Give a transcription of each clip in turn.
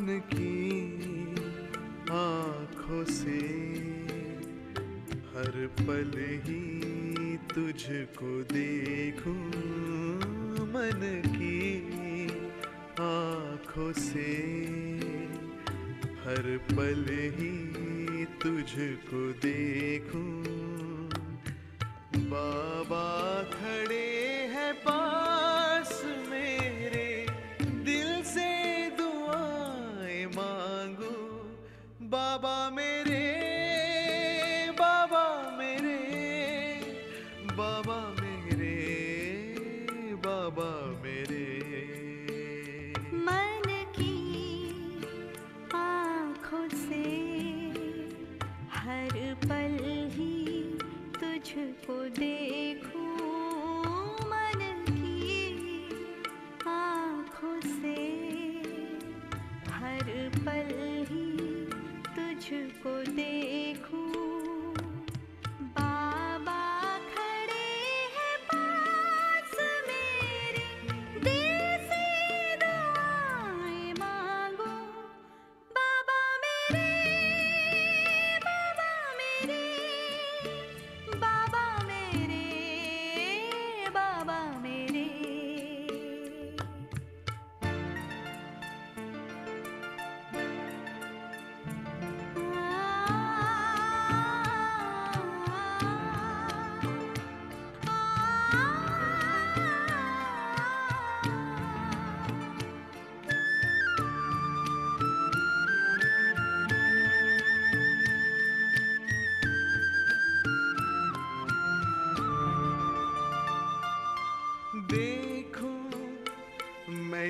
मन की आंखों से हर पल ही तुझको देखूं मन की आंखों से हर पल ही तुझको देखूं बा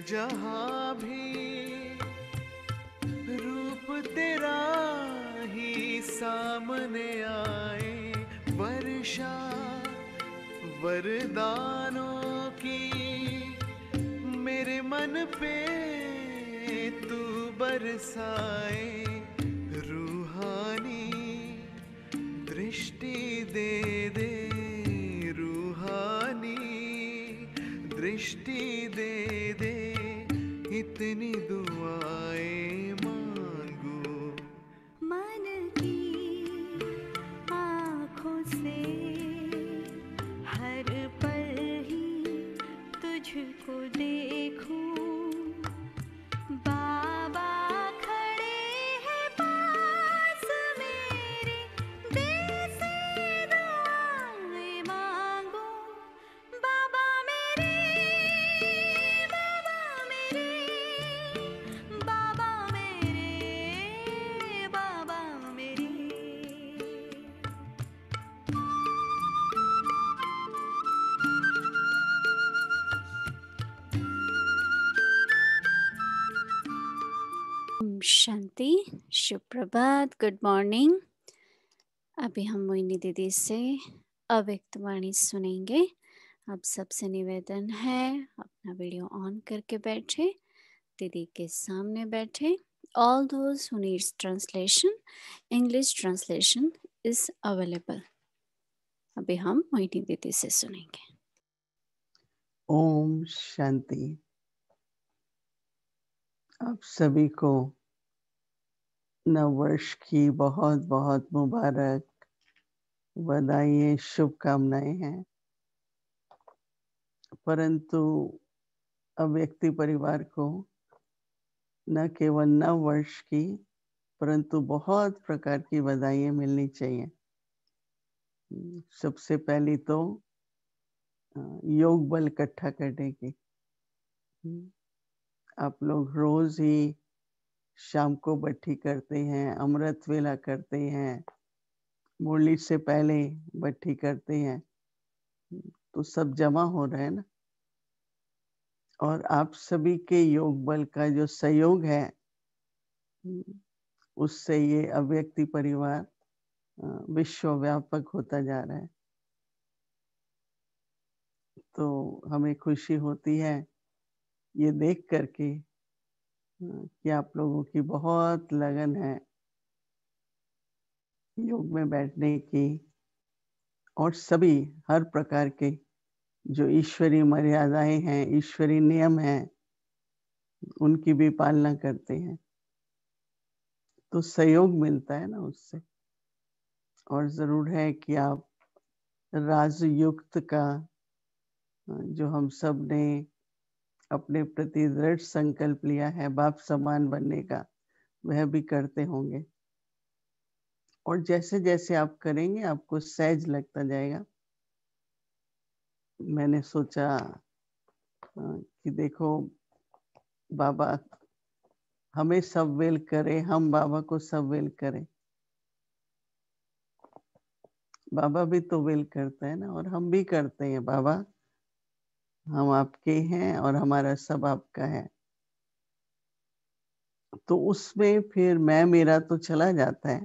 जहां भी रूप तेरा ही सामने आए वर्षा वरदानों की मेरे मन पे तू बरसाए रूहानी दृष्टि दे दे रूहानी दृष्टि दे दे कितनी दुआएं धन्यवाद गुड मॉर्निंग अभी हम मोहिनी दीदी से अव्यक्त वाणी सुनेंगे अब सबसे निवेदन है अपना वीडियो ऑन करके बैठे दीदी के सामने बैठे all those who needs translation English translation is available अभी हम मोहिनी दीदी से सुनेंगे ओम शांति आप सभी को नववर्ष की बहुत बहुत मुबारक बधाई शुभकामनाएं हैं परंतु अब व्यक्ति परिवार को न केवल नव वर्ष की परंतु बहुत प्रकार की बधाई मिलनी चाहिए सबसे पहली तो योग बल इकट्ठा करने की आप लोग रोज ही शाम को बट्टी करते हैं अमृत वेला करते हैं मुरली से पहले बट्टी करते हैं तो सब जमा हो रहे हैं ना और आप सभी के योग बल का जो सहयोग है उससे ये अव्यक्ति परिवार विश्वव्यापक होता जा रहा है तो हमें खुशी होती है ये देख करके कि आप लोगों की बहुत लगन है योग में बैठने की और सभी हर प्रकार के जो ईश्वरीय मर्यादाएं हैं ईश्वरीय नियम हैं उनकी भी पालना करते हैं तो सहयोग मिलता है ना उससे और ज़रूर है कि आप राजयुक्त का जो हम सब ने अपने प्रति दृढ़ संकल्प लिया है बाप समान बनने का वह भी करते होंगे और जैसे जैसे आप करेंगे आपको सहज लगता जाएगा मैंने सोचा कि देखो बाबा हमें सब वेल करे हम बाबा को सब वेल करें बाबा भी तो वेल करता है ना और हम भी करते हैं बाबा हम आपके हैं और हमारा सब आपका है तो उसमें फिर मैं मेरा तो चला जाता है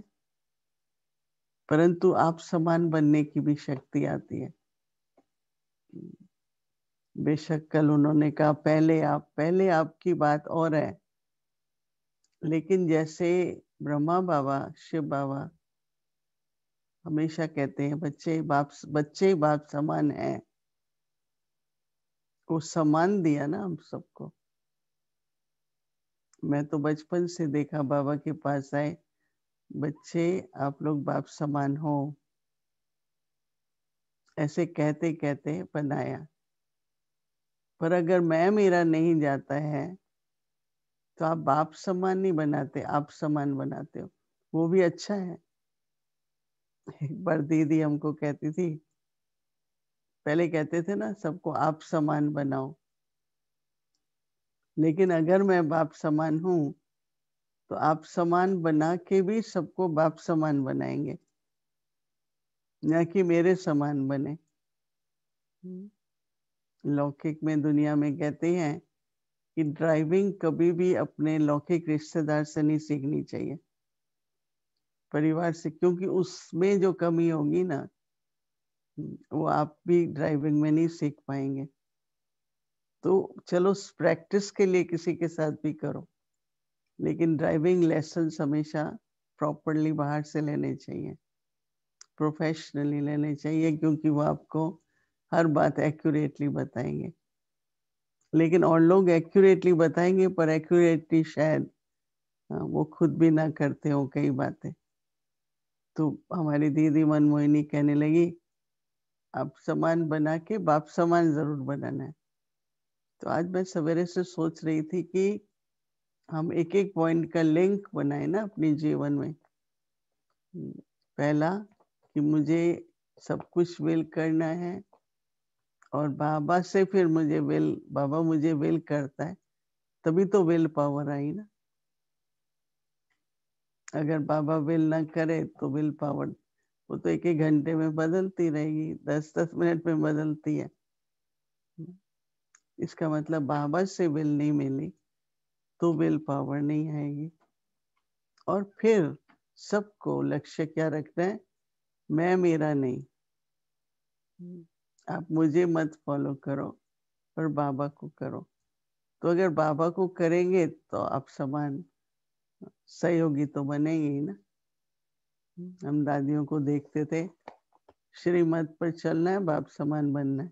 परंतु आप समान बनने की भी शक्ति आती है बेशक कल उन्होंने कहा पहले आप पहले आपकी बात और है लेकिन जैसे ब्रह्मा बाबा शिव बाबा हमेशा कहते हैं बच्चे बाप बच्चे बाप समान है को सम्मान दिया ना हम सबको मैं तो बचपन से देखा बाबा के पास आए बच्चे आप लोग बाप समान हो ऐसे कहते कहते बनाया पर अगर मैं मेरा नहीं जाता है तो आप बाप समान नहीं बनाते आप समान बनाते हो वो भी अच्छा है एक बार दीदी हमको कहती थी पहले कहते थे ना सबको आप समान बनाओ लेकिन अगर मैं बाप समान हूं तो आप समान बना के भी सबको बाप समान बनाएंगे न कि मेरे समान बने लौकिक में दुनिया में कहते हैं कि ड्राइविंग कभी भी अपने लौकिक रिश्तेदार से नहीं सीखनी चाहिए परिवार से क्योंकि उसमें जो कमी होगी ना वो आप भी ड्राइविंग में नहीं सीख पाएंगे तो चलो प्रैक्टिस के लिए किसी के साथ भी करो लेकिन ड्राइविंग लेसन हमेशा प्रॉपरली बाहर से लेने चाहिए प्रोफेशनली लेने चाहिए क्योंकि वो आपको हर बात एक्यूरेटली बताएंगे लेकिन और लोग एक्यूरेटली बताएंगे पर एक्यूरेटली शायद हाँ, वो खुद भी ना करते हो कई बातें तो हमारी दीदी मनमोहिनी कहने लगी आप समान बना के बाप समान जरूर बनाना है तो आज मैं सवेरे से सोच रही थी कि हम एक एक पॉइंट का लिंक बनाए ना अपने जीवन में पहला कि मुझे सब कुछ विल करना है और बाबा से फिर मुझे विल बाबा मुझे विल करता है तभी तो विल पावर आई ना अगर बाबा विल ना करे तो विल पावर वो तो एक एक घंटे में बदलती रहेगी दस दस मिनट में बदलती है इसका मतलब बाबा से विल नहीं मिली तो विल पावर नहीं आएगी और फिर सबको लक्ष्य क्या रखना है मैं मेरा नहीं आप मुझे मत फॉलो करो पर बाबा को करो तो अगर बाबा को करेंगे तो आप समान सहयोगी तो बनेंगे ही ना हम दादियों को देखते थे श्रीमत पर चलना है बाप समान बनना है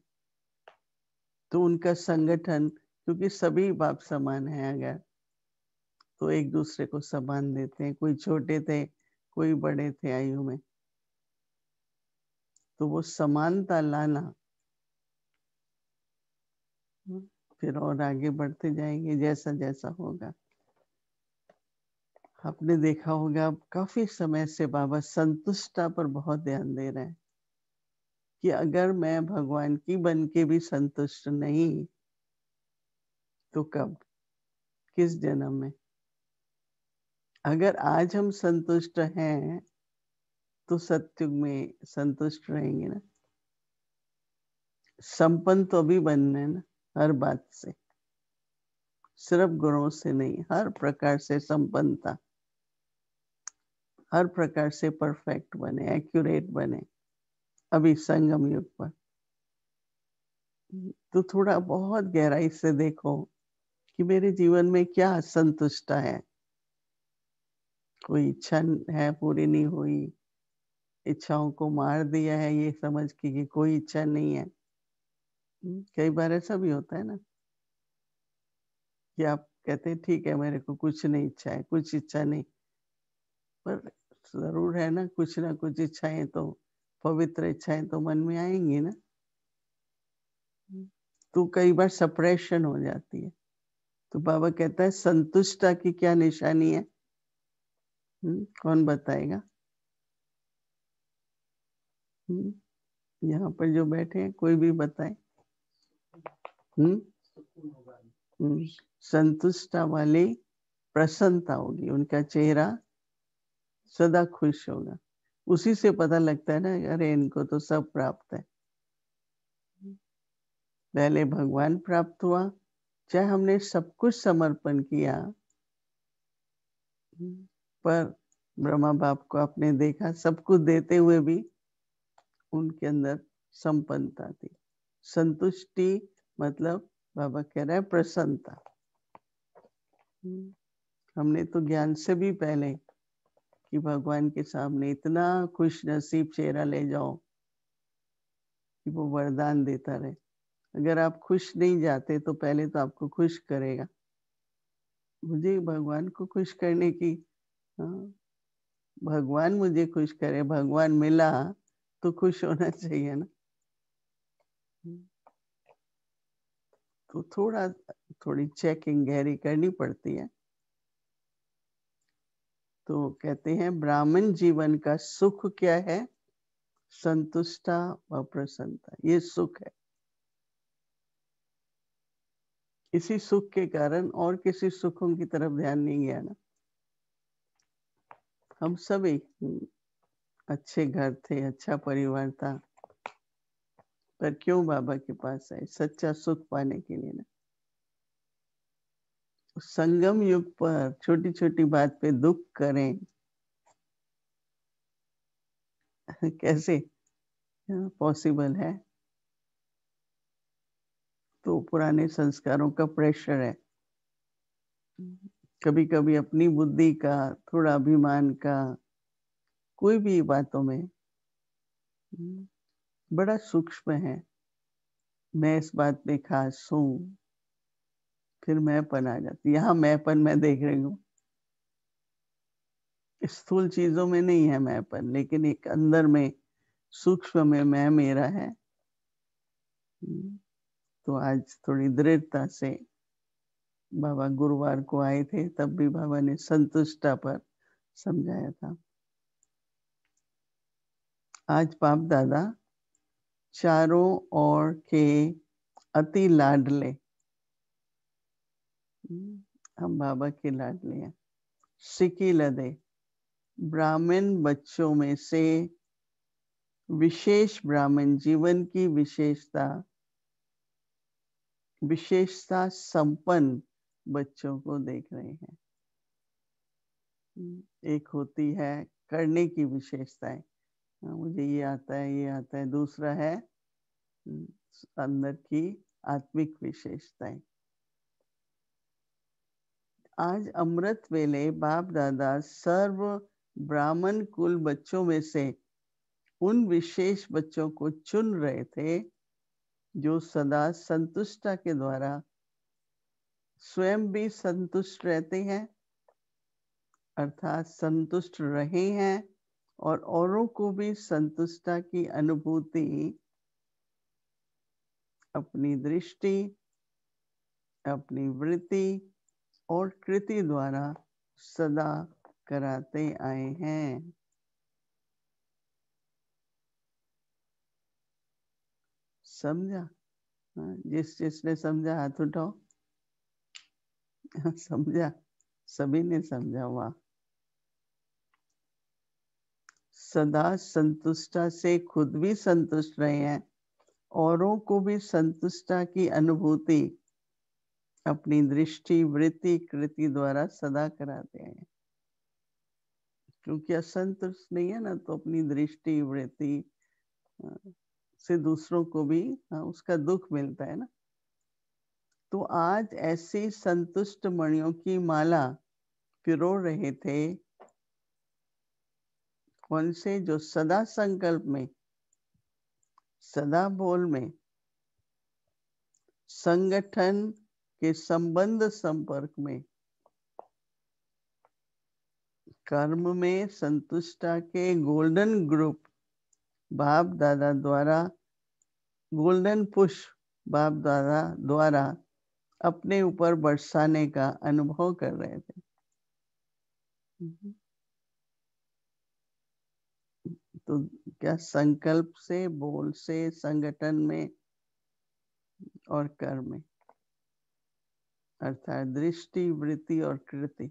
तो उनका संगठन क्योंकि सभी बाप समान है अगर तो एक दूसरे को समान देते हैं कोई छोटे थे कोई बड़े थे आयु में तो वो समानता लाना फिर और आगे बढ़ते जाएंगे जैसा जैसा होगा आपने देखा होगा काफी समय से बाबा संतुष्टा पर बहुत ध्यान दे रहे हैं कि अगर मैं भगवान की बन के भी संतुष्ट नहीं तो कब किस जन्म में अगर आज हम संतुष्ट हैं तो सत्युग में संतुष्ट रहेंगे ना संपन्न तो अभी बनने ना हर बात से सिर्फ गुणों से नहीं हर प्रकार से संपन्नता हर प्रकार से परफेक्ट बने एक्यूरेट बने अभी संगम युग पर तो थोड़ा बहुत गहराई से देखो कि मेरे जीवन में क्या असंतुष्ट है कोई इच्छा है पूरी नहीं हुई इच्छाओं को मार दिया है ये समझ के कि कोई इच्छा नहीं है हम्म, कई बार ऐसा भी होता है ना कि आप कहते हैं ठीक है मेरे को कुछ नहीं इच्छा है कुछ इच्छा नहीं पर जरूर है ना कुछ ना कुछ इच्छाएं तो पवित्र इच्छाएं तो मन में आएंगी ना तो कई बार सप्रेशन हो जाती है तो बाबा कहता है संतुष्टा की क्या निशानी है हुँ? हम्म, कौन बताएगा हुँ? हम्म, यहाँ पर जो बैठे हैं कोई भी बताए हम्म, संतुष्टा वाली प्रसन्नता होगी उनका चेहरा सदा खुश होगा उसी से पता लगता है ना अरे इनको तो सब प्राप्त है पहले भगवान प्राप्त हुआ चाहे हमने सब कुछ समर्पण किया पर ब्रह्मा बाप को आपने देखा सब कुछ देते हुए भी उनके अंदर संपन्नता थी संतुष्टि मतलब बाबा कह रहे है प्रसन्नता हमने तो ज्ञान से भी पहले कि भगवान के सामने इतना खुश नसीब चेहरा ले जाओ कि वो वरदान देता रहे अगर आप खुश नहीं जाते तो पहले तो आपको खुश करेगा मुझे भगवान को खुश करने की हाँ, भगवान मुझे खुश करे भगवान मिला तो खुश होना चाहिए ना तो थोड़ा थोड़ी चेकिंग गहरी करनी पड़ती है तो कहते हैं ब्राह्मण जीवन का सुख क्या है संतुष्टा व प्रसन्नता ये सुख है इसी सुख के कारण और किसी सुखों की तरफ ध्यान नहीं गया ना हम सभी अच्छे घर थे अच्छा परिवार था पर क्यों बाबा के पास आए सच्चा सुख पाने के लिए ना संगम युग पर छोटी छोटी बात पे दुख करें कैसे पॉसिबल हाँ, है तो पुराने संस्कारों का प्रेशर है कभी कभी अपनी बुद्धि का थोड़ा अभिमान का कोई भी बातों में बड़ा सूक्ष्म है मैं इस बात में खास हूं फिर मैंपन आ जाती यहाँ मैंपन मैं देख रही हूँ स्थूल चीजों में नहीं है मैंपन लेकिन एक अंदर में सूक्ष्म में मैं मेरा है तो आज थोड़ी दृढ़ता से बाबा गुरुवार को आए थे तब भी बाबा ने संतुष्टा पर समझाया था आज पाप दादा चारों ओर के अति लाडले हम बाबा के लाडले हैं सिकी लदे ब्राह्मण बच्चों में से विशेष ब्राह्मण जीवन की विशेषता विशेषता संपन्न बच्चों को देख रहे हैं एक होती है करने की विशेषताएं हाँ, मुझे ये आता है ये आता है दूसरा है अंदर की आत्मिक विशेषताएं आज अमृत वेले बाप दादा सर्व ब्राह्मण कुल बच्चों में से उन विशेष बच्चों को चुन रहे थे जो सदा संतुष्टा के द्वारा स्वयं भी संतुष्ट रहते हैं अर्थात संतुष्ट रहे हैं और औरों को भी संतुष्टा की अनुभूति अपनी दृष्टि अपनी वृत्ति और कृति द्वारा सदा कराते आए हैं समझा हाँ, जिस जिसने समझा हाथ उठाओ समझा सभी ने समझा हुआ सदा संतुष्टा से खुद भी संतुष्ट रहे हैं औरों को भी संतुष्टा की अनुभूति अपनी दृष्टि वृत्ति कृति द्वारा सदा कराते हैं क्योंकि असंतुष्ट नहीं है ना तो अपनी दृष्टि वृत्ति से दूसरों को भी उसका दुख मिलता है ना तो आज ऐसी संतुष्ट मणियों की माला पिरो रहे थे कौन से जो सदा संकल्प में सदा बोल में संगठन के संबंध संपर्क में कर्म में संतुष्टा के गोल्डन ग्रुप बाप दादा द्वारा गोल्डन पुश बाप दादा द्वारा अपने ऊपर बरसाने का अनुभव कर रहे थे तो क्या संकल्प से बोल से संगठन में और कर्म में अर्थात दृष्टि वृत्ति और कृति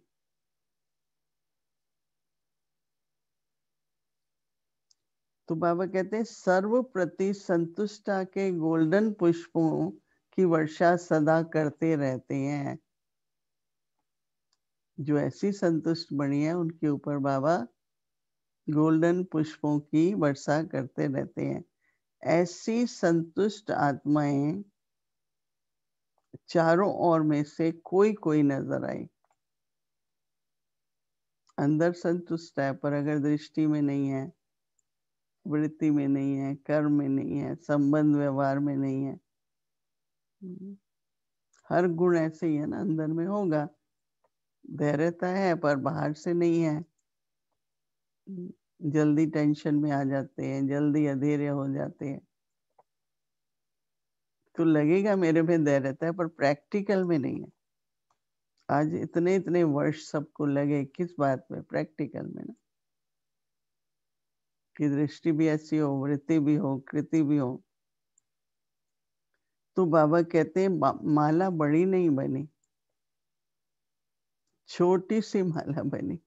तो बाबा कहते हैं सर्व प्रति संतुष्टा के गोल्डन पुष्पों की वर्षा सदा करते रहते हैं जो ऐसी संतुष्ट बनी है उनके ऊपर बाबा गोल्डन पुष्पों की वर्षा करते रहते हैं ऐसी संतुष्ट आत्माएं चारों ओर में से कोई कोई नजर आई अंदर संतुष्ट है पर अगर दृष्टि में नहीं है वृत्ति में नहीं है कर्म में नहीं है संबंध व्यवहार में नहीं है हर गुण ऐसे ही है ना अंदर में होगा धैर्यता है पर बाहर से नहीं है जल्दी टेंशन में आ जाते हैं जल्दी अधेरे हो जाते हैं तो लगेगा मेरे में दया रहता है पर प्रैक्टिकल में नहीं है आज इतने इतने वर्ष सबको लगे किस बात में प्रैक्टिकल में ना कि दृष्टि भी ऐसी हो वृत्ति भी हो कृति भी हो तो बाबा कहते हैं माला बड़ी नहीं बनी छोटी सी माला बनी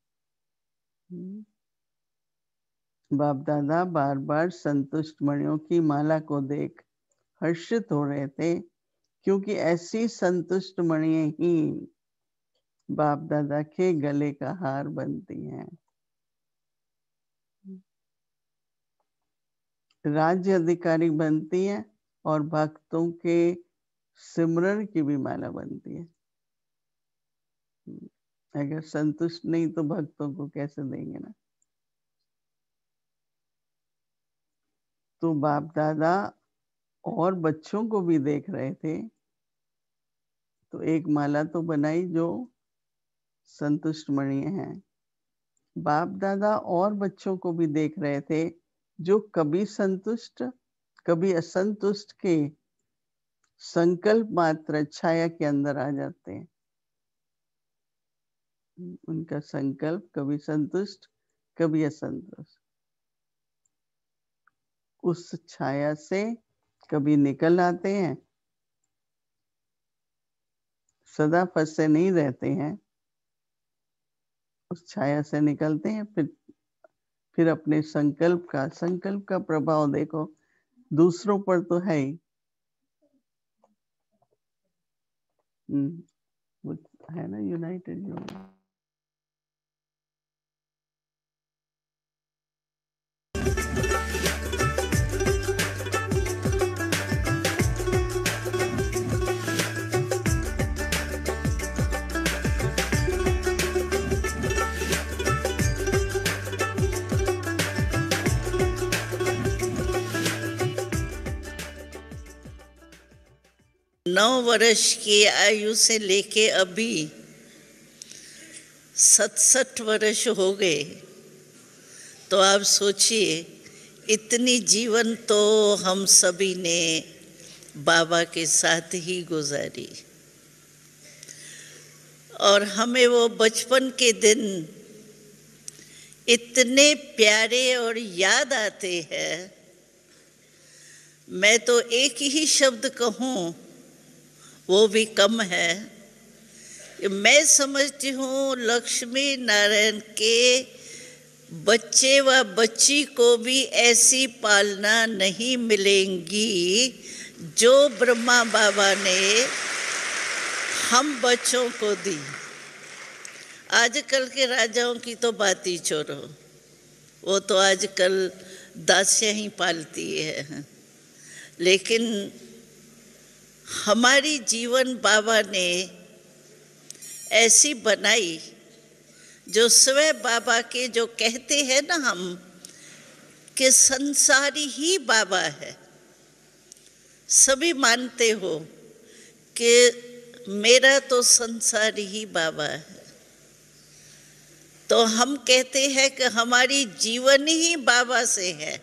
बाप दादा बार बार संतुष्ट मणियों की माला को देख हर्षित हो रहे थे क्योंकि ऐसी संतुष्ट मणियां ही बाप दादा के गले का हार बनती हैं राज्य अधिकारी बनती है और भक्तों के सिमरन की भी माला बनती है अगर संतुष्ट नहीं तो भक्तों को कैसे देंगे ना तो बाप दादा और बच्चों को भी देख रहे थे तो एक माला तो बनाई जो संतुष्ट मणि है बाप दादा और बच्चों को भी देख रहे थे जो कभी संतुष्ट कभी असंतुष्ट के संकल्प मात्र छाया के अंदर आ जाते हैं उनका संकल्प कभी संतुष्ट कभी असंतुष्ट उस छाया से कभी निकल आते हैं सदा फंसे नहीं रहते हैं उस छाया से निकलते हैं फिर फिर अपने संकल्प का संकल्प का प्रभाव देखो दूसरों पर तो है ही हम्म, है ना यूनाइटेड यूनियन नौ वर्ष की आयु से लेके अभी सतसठ वर्ष हो गए तो आप सोचिए इतनी जीवन तो हम सभी ने बाबा के साथ ही गुजारी और हमें वो बचपन के दिन इतने प्यारे और याद आते हैं मैं तो एक ही शब्द कहूँ वो भी कम है मैं समझती हूँ लक्ष्मी नारायण के बच्चे व बच्ची को भी ऐसी पालना नहीं मिलेंगी जो ब्रह्मा बाबा ने हम बच्चों को दी आजकल के राजाओं की तो बात ही छोड़ो वो तो आजकल दासियाँ ही पालती है लेकिन हमारी जीवन बाबा ने ऐसी बनाई जो स्वयं बाबा के जो कहते हैं ना हम कि संसारी ही बाबा है सभी मानते हो कि मेरा तो संसारी ही बाबा है तो हम कहते हैं कि हमारी जीवन ही बाबा से है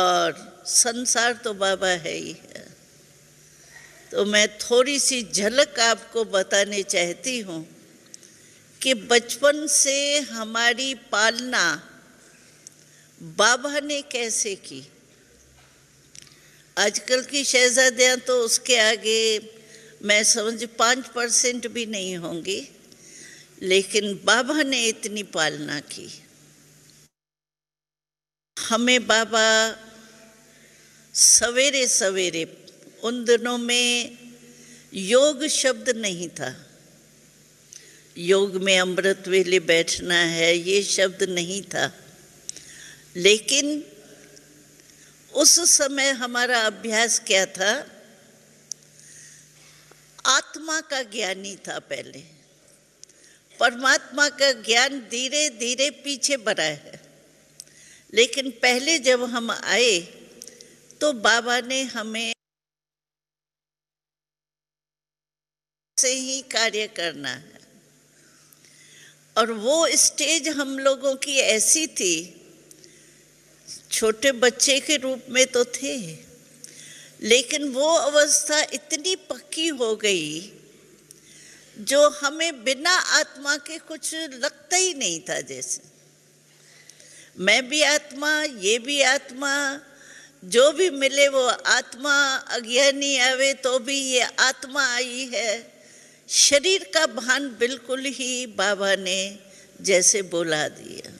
और संसार तो बाबा है ही है तो मैं थोड़ी सी झलक आपको बताने चाहती हूँ कि बचपन से हमारी पालना बाबा ने कैसे की आजकल की शहजादियाँ तो उसके आगे मैं समझ पाँच परसेंट भी नहीं होंगी लेकिन बाबा ने इतनी पालना की हमें बाबा सवेरे सवेरे उन दिनों में योग शब्द नहीं था योग में अमृत वेले बैठना है ये शब्द नहीं था लेकिन उस समय हमारा अभ्यास क्या था आत्मा का ज्ञानी था पहले परमात्मा का ज्ञान धीरे धीरे पीछे बढ़ा है लेकिन पहले जब हम आए तो बाबा ने हमें से ही कार्य करना है और वो स्टेज हम लोगों की ऐसी थी छोटे बच्चे के रूप में तो थे लेकिन वो अवस्था इतनी पक्की हो गई जो हमें बिना आत्मा के कुछ लगता ही नहीं था जैसे मैं भी आत्मा ये भी आत्मा जो भी मिले वो आत्मा अज्ञानी आवे तो भी ये आत्मा आई है शरीर का भान बिल्कुल ही बाबा ने जैसे बोला दिया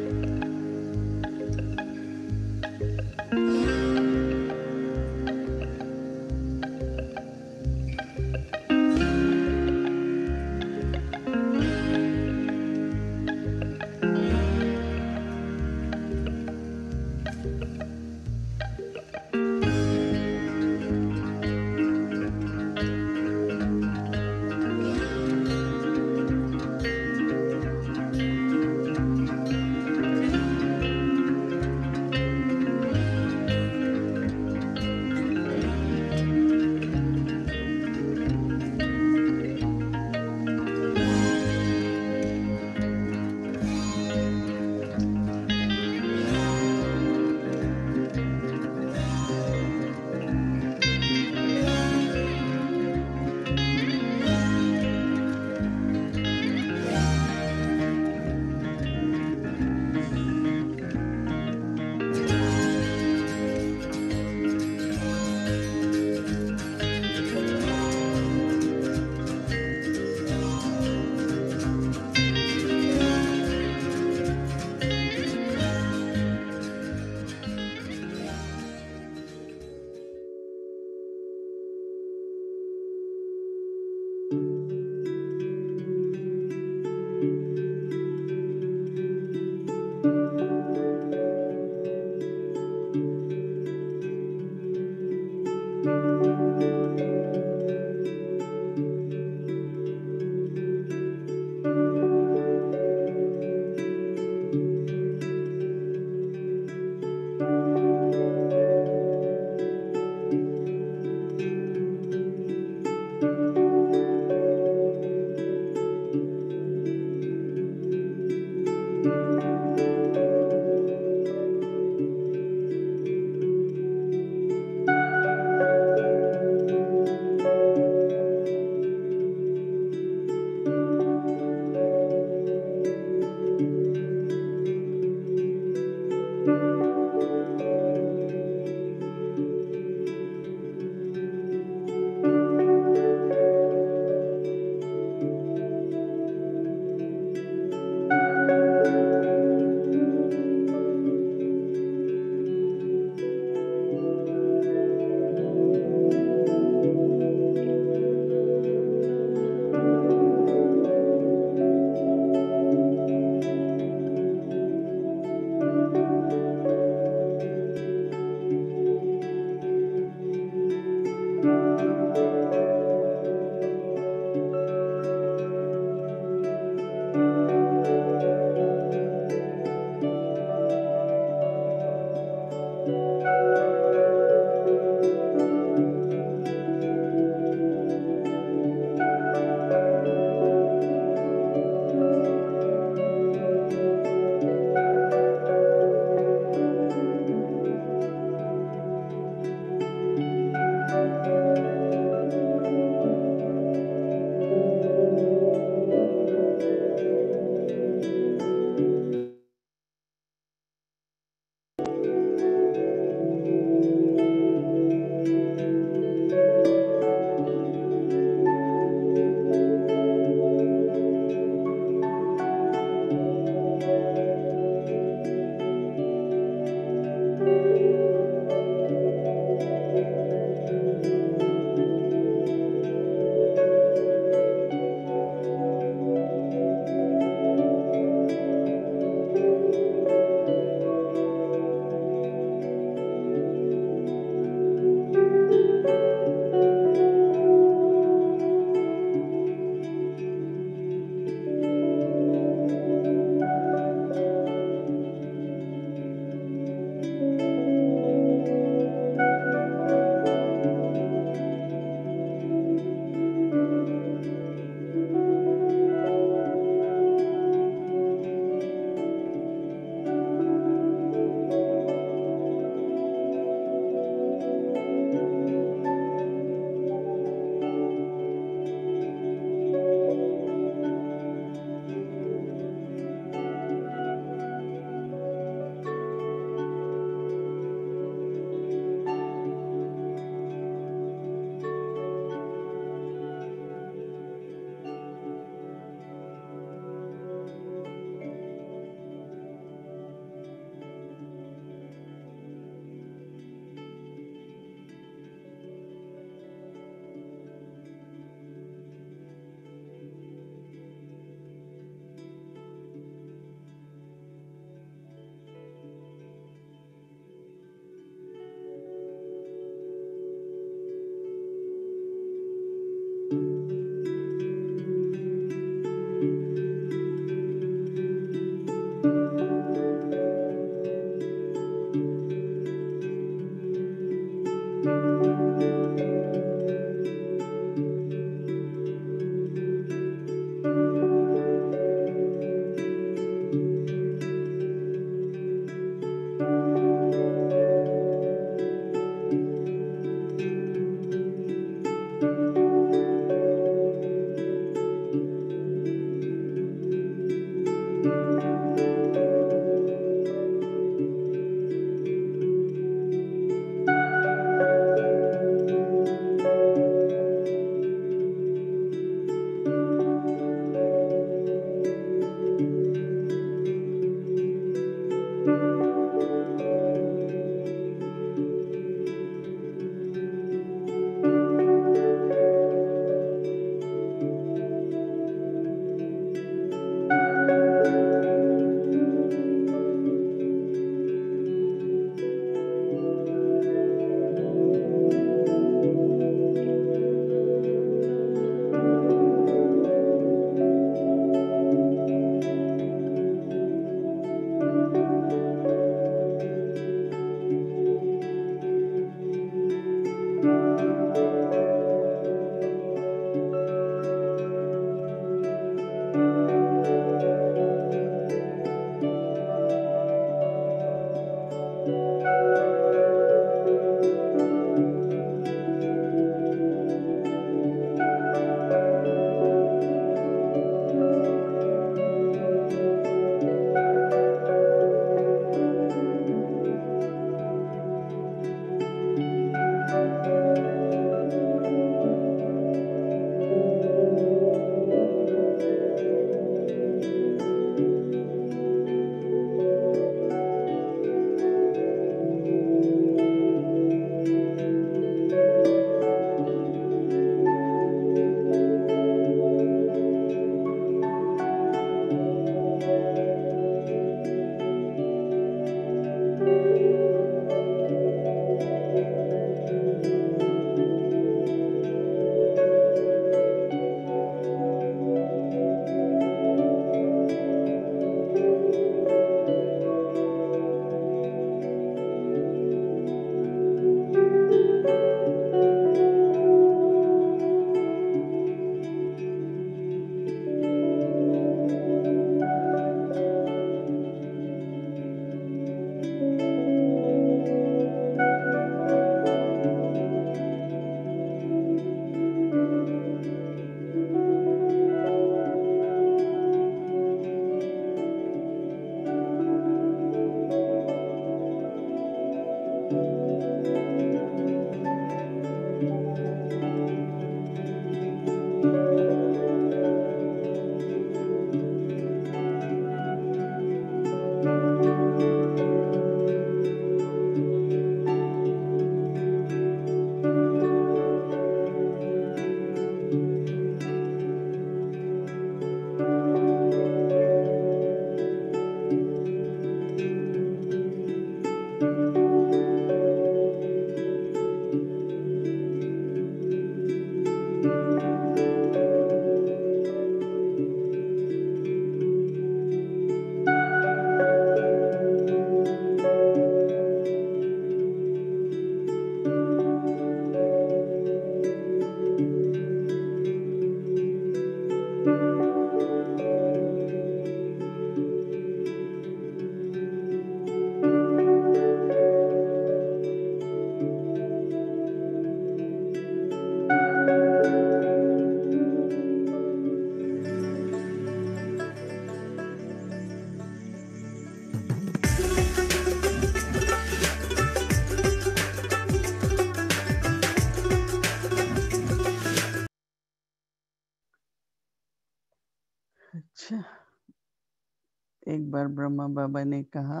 बार ब्रह्मा बाबा ने कहा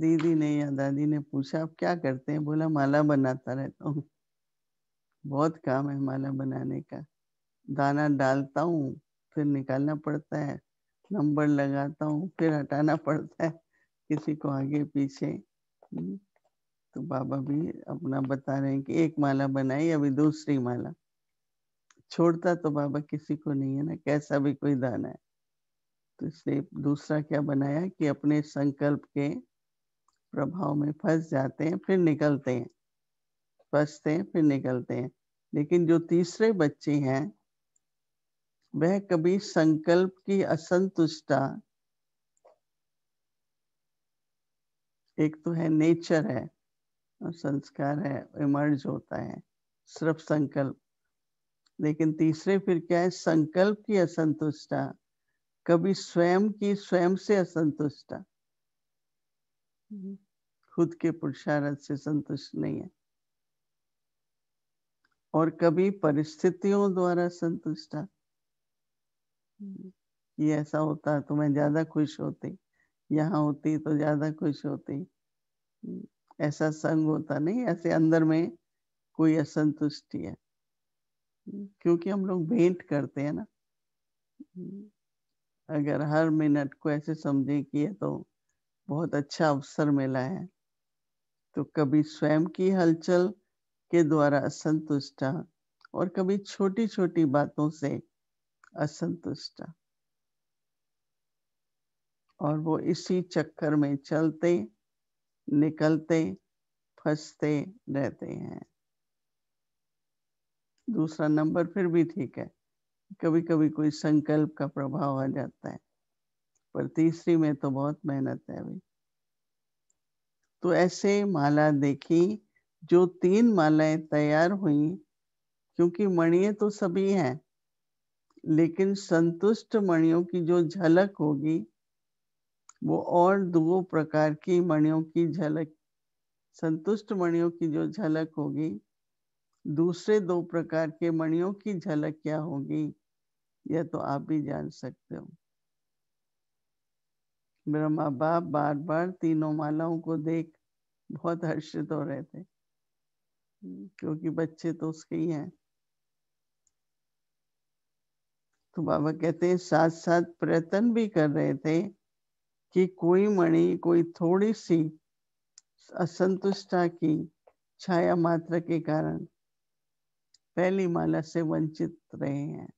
दीदी ने या दादी ने पूछा आप क्या करते हैं बोला माला बनाता रहता हूँ बहुत काम है माला बनाने का दाना डालता हूँ फिर निकालना पड़ता है नंबर लगाता हूँ फिर हटाना पड़ता है किसी को आगे पीछे हम्म, तो बाबा भी अपना बता रहे हैं कि एक माला बनाई अभी दूसरी माला छोड़ता तो बाबा किसी को नहीं है ना कैसा भी कोई दाना है तो दूसरा क्या बनाया कि अपने संकल्प के प्रभाव में फंस जाते हैं फिर निकलते हैं फंसते हैं फिर निकलते हैं लेकिन जो तीसरे बच्चे हैं वह कभी संकल्प की असंतुष्टता एक तो है नेचर है और संस्कार है इमर्ज होता है सिर्फ संकल्प लेकिन तीसरे फिर क्या है संकल्प की असंतुष्टता कभी स्वयं की स्वयं से असंतुष्ट हम्म। खुद के पुरुषार्थ से संतुष्ट नहीं है और कभी परिस्थितियों द्वारा संतुष्ट हम्म। ये ऐसा होता तो मैं ज्यादा खुश होती यहाँ होती तो ज्यादा खुश होती हम्म। ऐसा संग होता नहीं ऐसे अंदर में कोई असंतुष्टि है क्योंकि हम लोग भेंट करते हैं ना अगर हर मिनट को ऐसे समझे कि तो बहुत अच्छा अवसर मिला है तो कभी स्वयं की हलचल के द्वारा असंतुष्टा और कभी छोटी छोटी बातों से असंतुष्टा और वो इसी चक्कर में चलते निकलते फंसते रहते हैं दूसरा नंबर फिर भी ठीक है कभी कभी कोई संकल्प का प्रभाव आ जाता है पर तीसरी में तो बहुत मेहनत है अभी तो ऐसे माला देखी जो तीन मालाएं तैयार हुई क्योंकि मणिये तो सभी हैं लेकिन संतुष्ट मणियों की जो झलक होगी वो और दो प्रकार की मणियों की झलक संतुष्ट मणियों की जो झलक होगी दूसरे दो प्रकार के मणियों की झलक क्या होगी यह तो आप भी जान सकते हो मेरा माँ बाप बार बार तीनों मालाओं को देख बहुत हर्षित हो रहे थे क्योंकि बच्चे तो उसके ही हैं तो बाबा कहते हैं साथ साथ प्रयत्न भी कर रहे थे कि कोई मणि कोई थोड़ी सी असंतुष्टा की छाया मात्र के कारण पहली माला से वंचित रहे हैं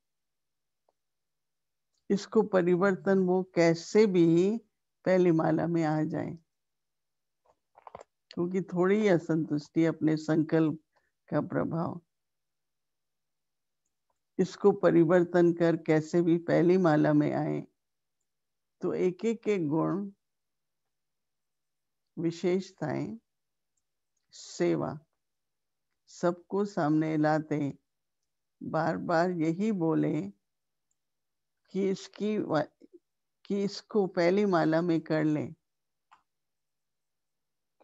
इसको परिवर्तन वो कैसे भी पहली माला में आ जाए क्योंकि थोड़ी असंतुष्टि अपने संकल्प का प्रभाव इसको परिवर्तन कर कैसे भी पहली माला में आए तो एक एक के गुण विशेषताएं सेवा सबको सामने लाते बार बार यही बोले कि इसकी कि इसको पहली माला में कर लें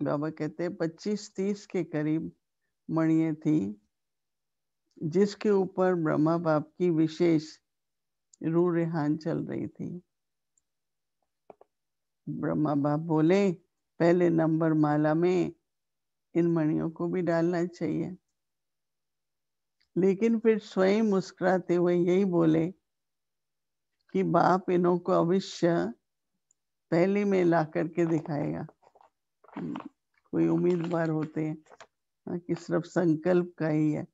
बाबा कहते हैं पच्चीस तीस के करीब मणिये थी जिसके ऊपर ब्रह्मा बाप की विशेष रू रिहान चल रही थी ब्रह्मा बाप बोले पहले नंबर माला में इन मणियों को भी डालना चाहिए लेकिन फिर स्वयं मुस्कुराते हुए यही बोले कि बाप इनों को अवश्य पहली में ला करके दिखाएगा हम्म, कोई उम्मीदवार होते हैं हाँ, कि सिर्फ संकल्प का ही है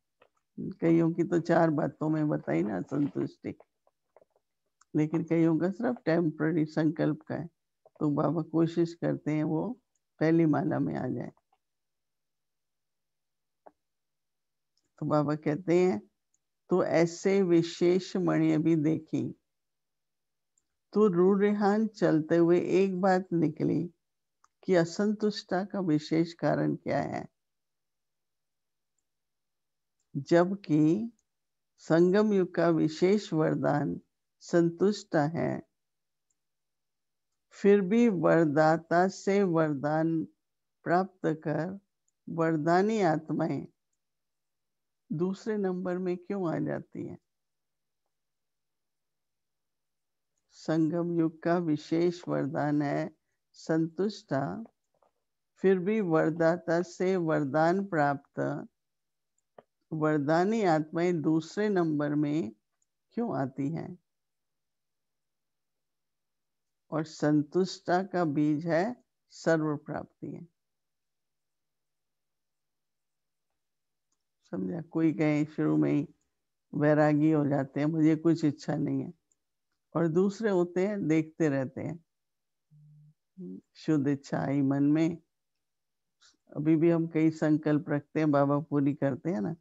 कईयों की तो चार बातों में बताई ना संतुष्टि लेकिन कईयों का सिर्फ टेम्पररी संकल्प का है तो बाबा कोशिश करते हैं वो पहली माला में आ जाए तो बाबा कहते हैं तो ऐसे विशेष मणि अभी देखी तो रूरेहान चलते हुए एक बात निकली कि असंतुष्टता का विशेष कारण क्या है जबकि संगम युग का विशेष वरदान संतुष्टता है फिर भी वरदाता से वरदान प्राप्त कर वरदानी आत्माएं दूसरे नंबर में क्यों आ जाती हैं संगम युग का विशेष वरदान है संतुष्टा फिर भी वरदाता से वरदान प्राप्त वरदानी आत्माएं दूसरे नंबर में क्यों आती हैं और संतुष्टा का बीज है सर्व प्राप्ति है समझा कोई कहे शुरू में ही वैरागी हो जाते हैं मुझे कुछ इच्छा नहीं है और दूसरे होते हैं देखते रहते हैं शुद्ध इच्छा आई मन में अभी भी हम कई संकल्प रखते हैं बाबा पूरी करते हैं ना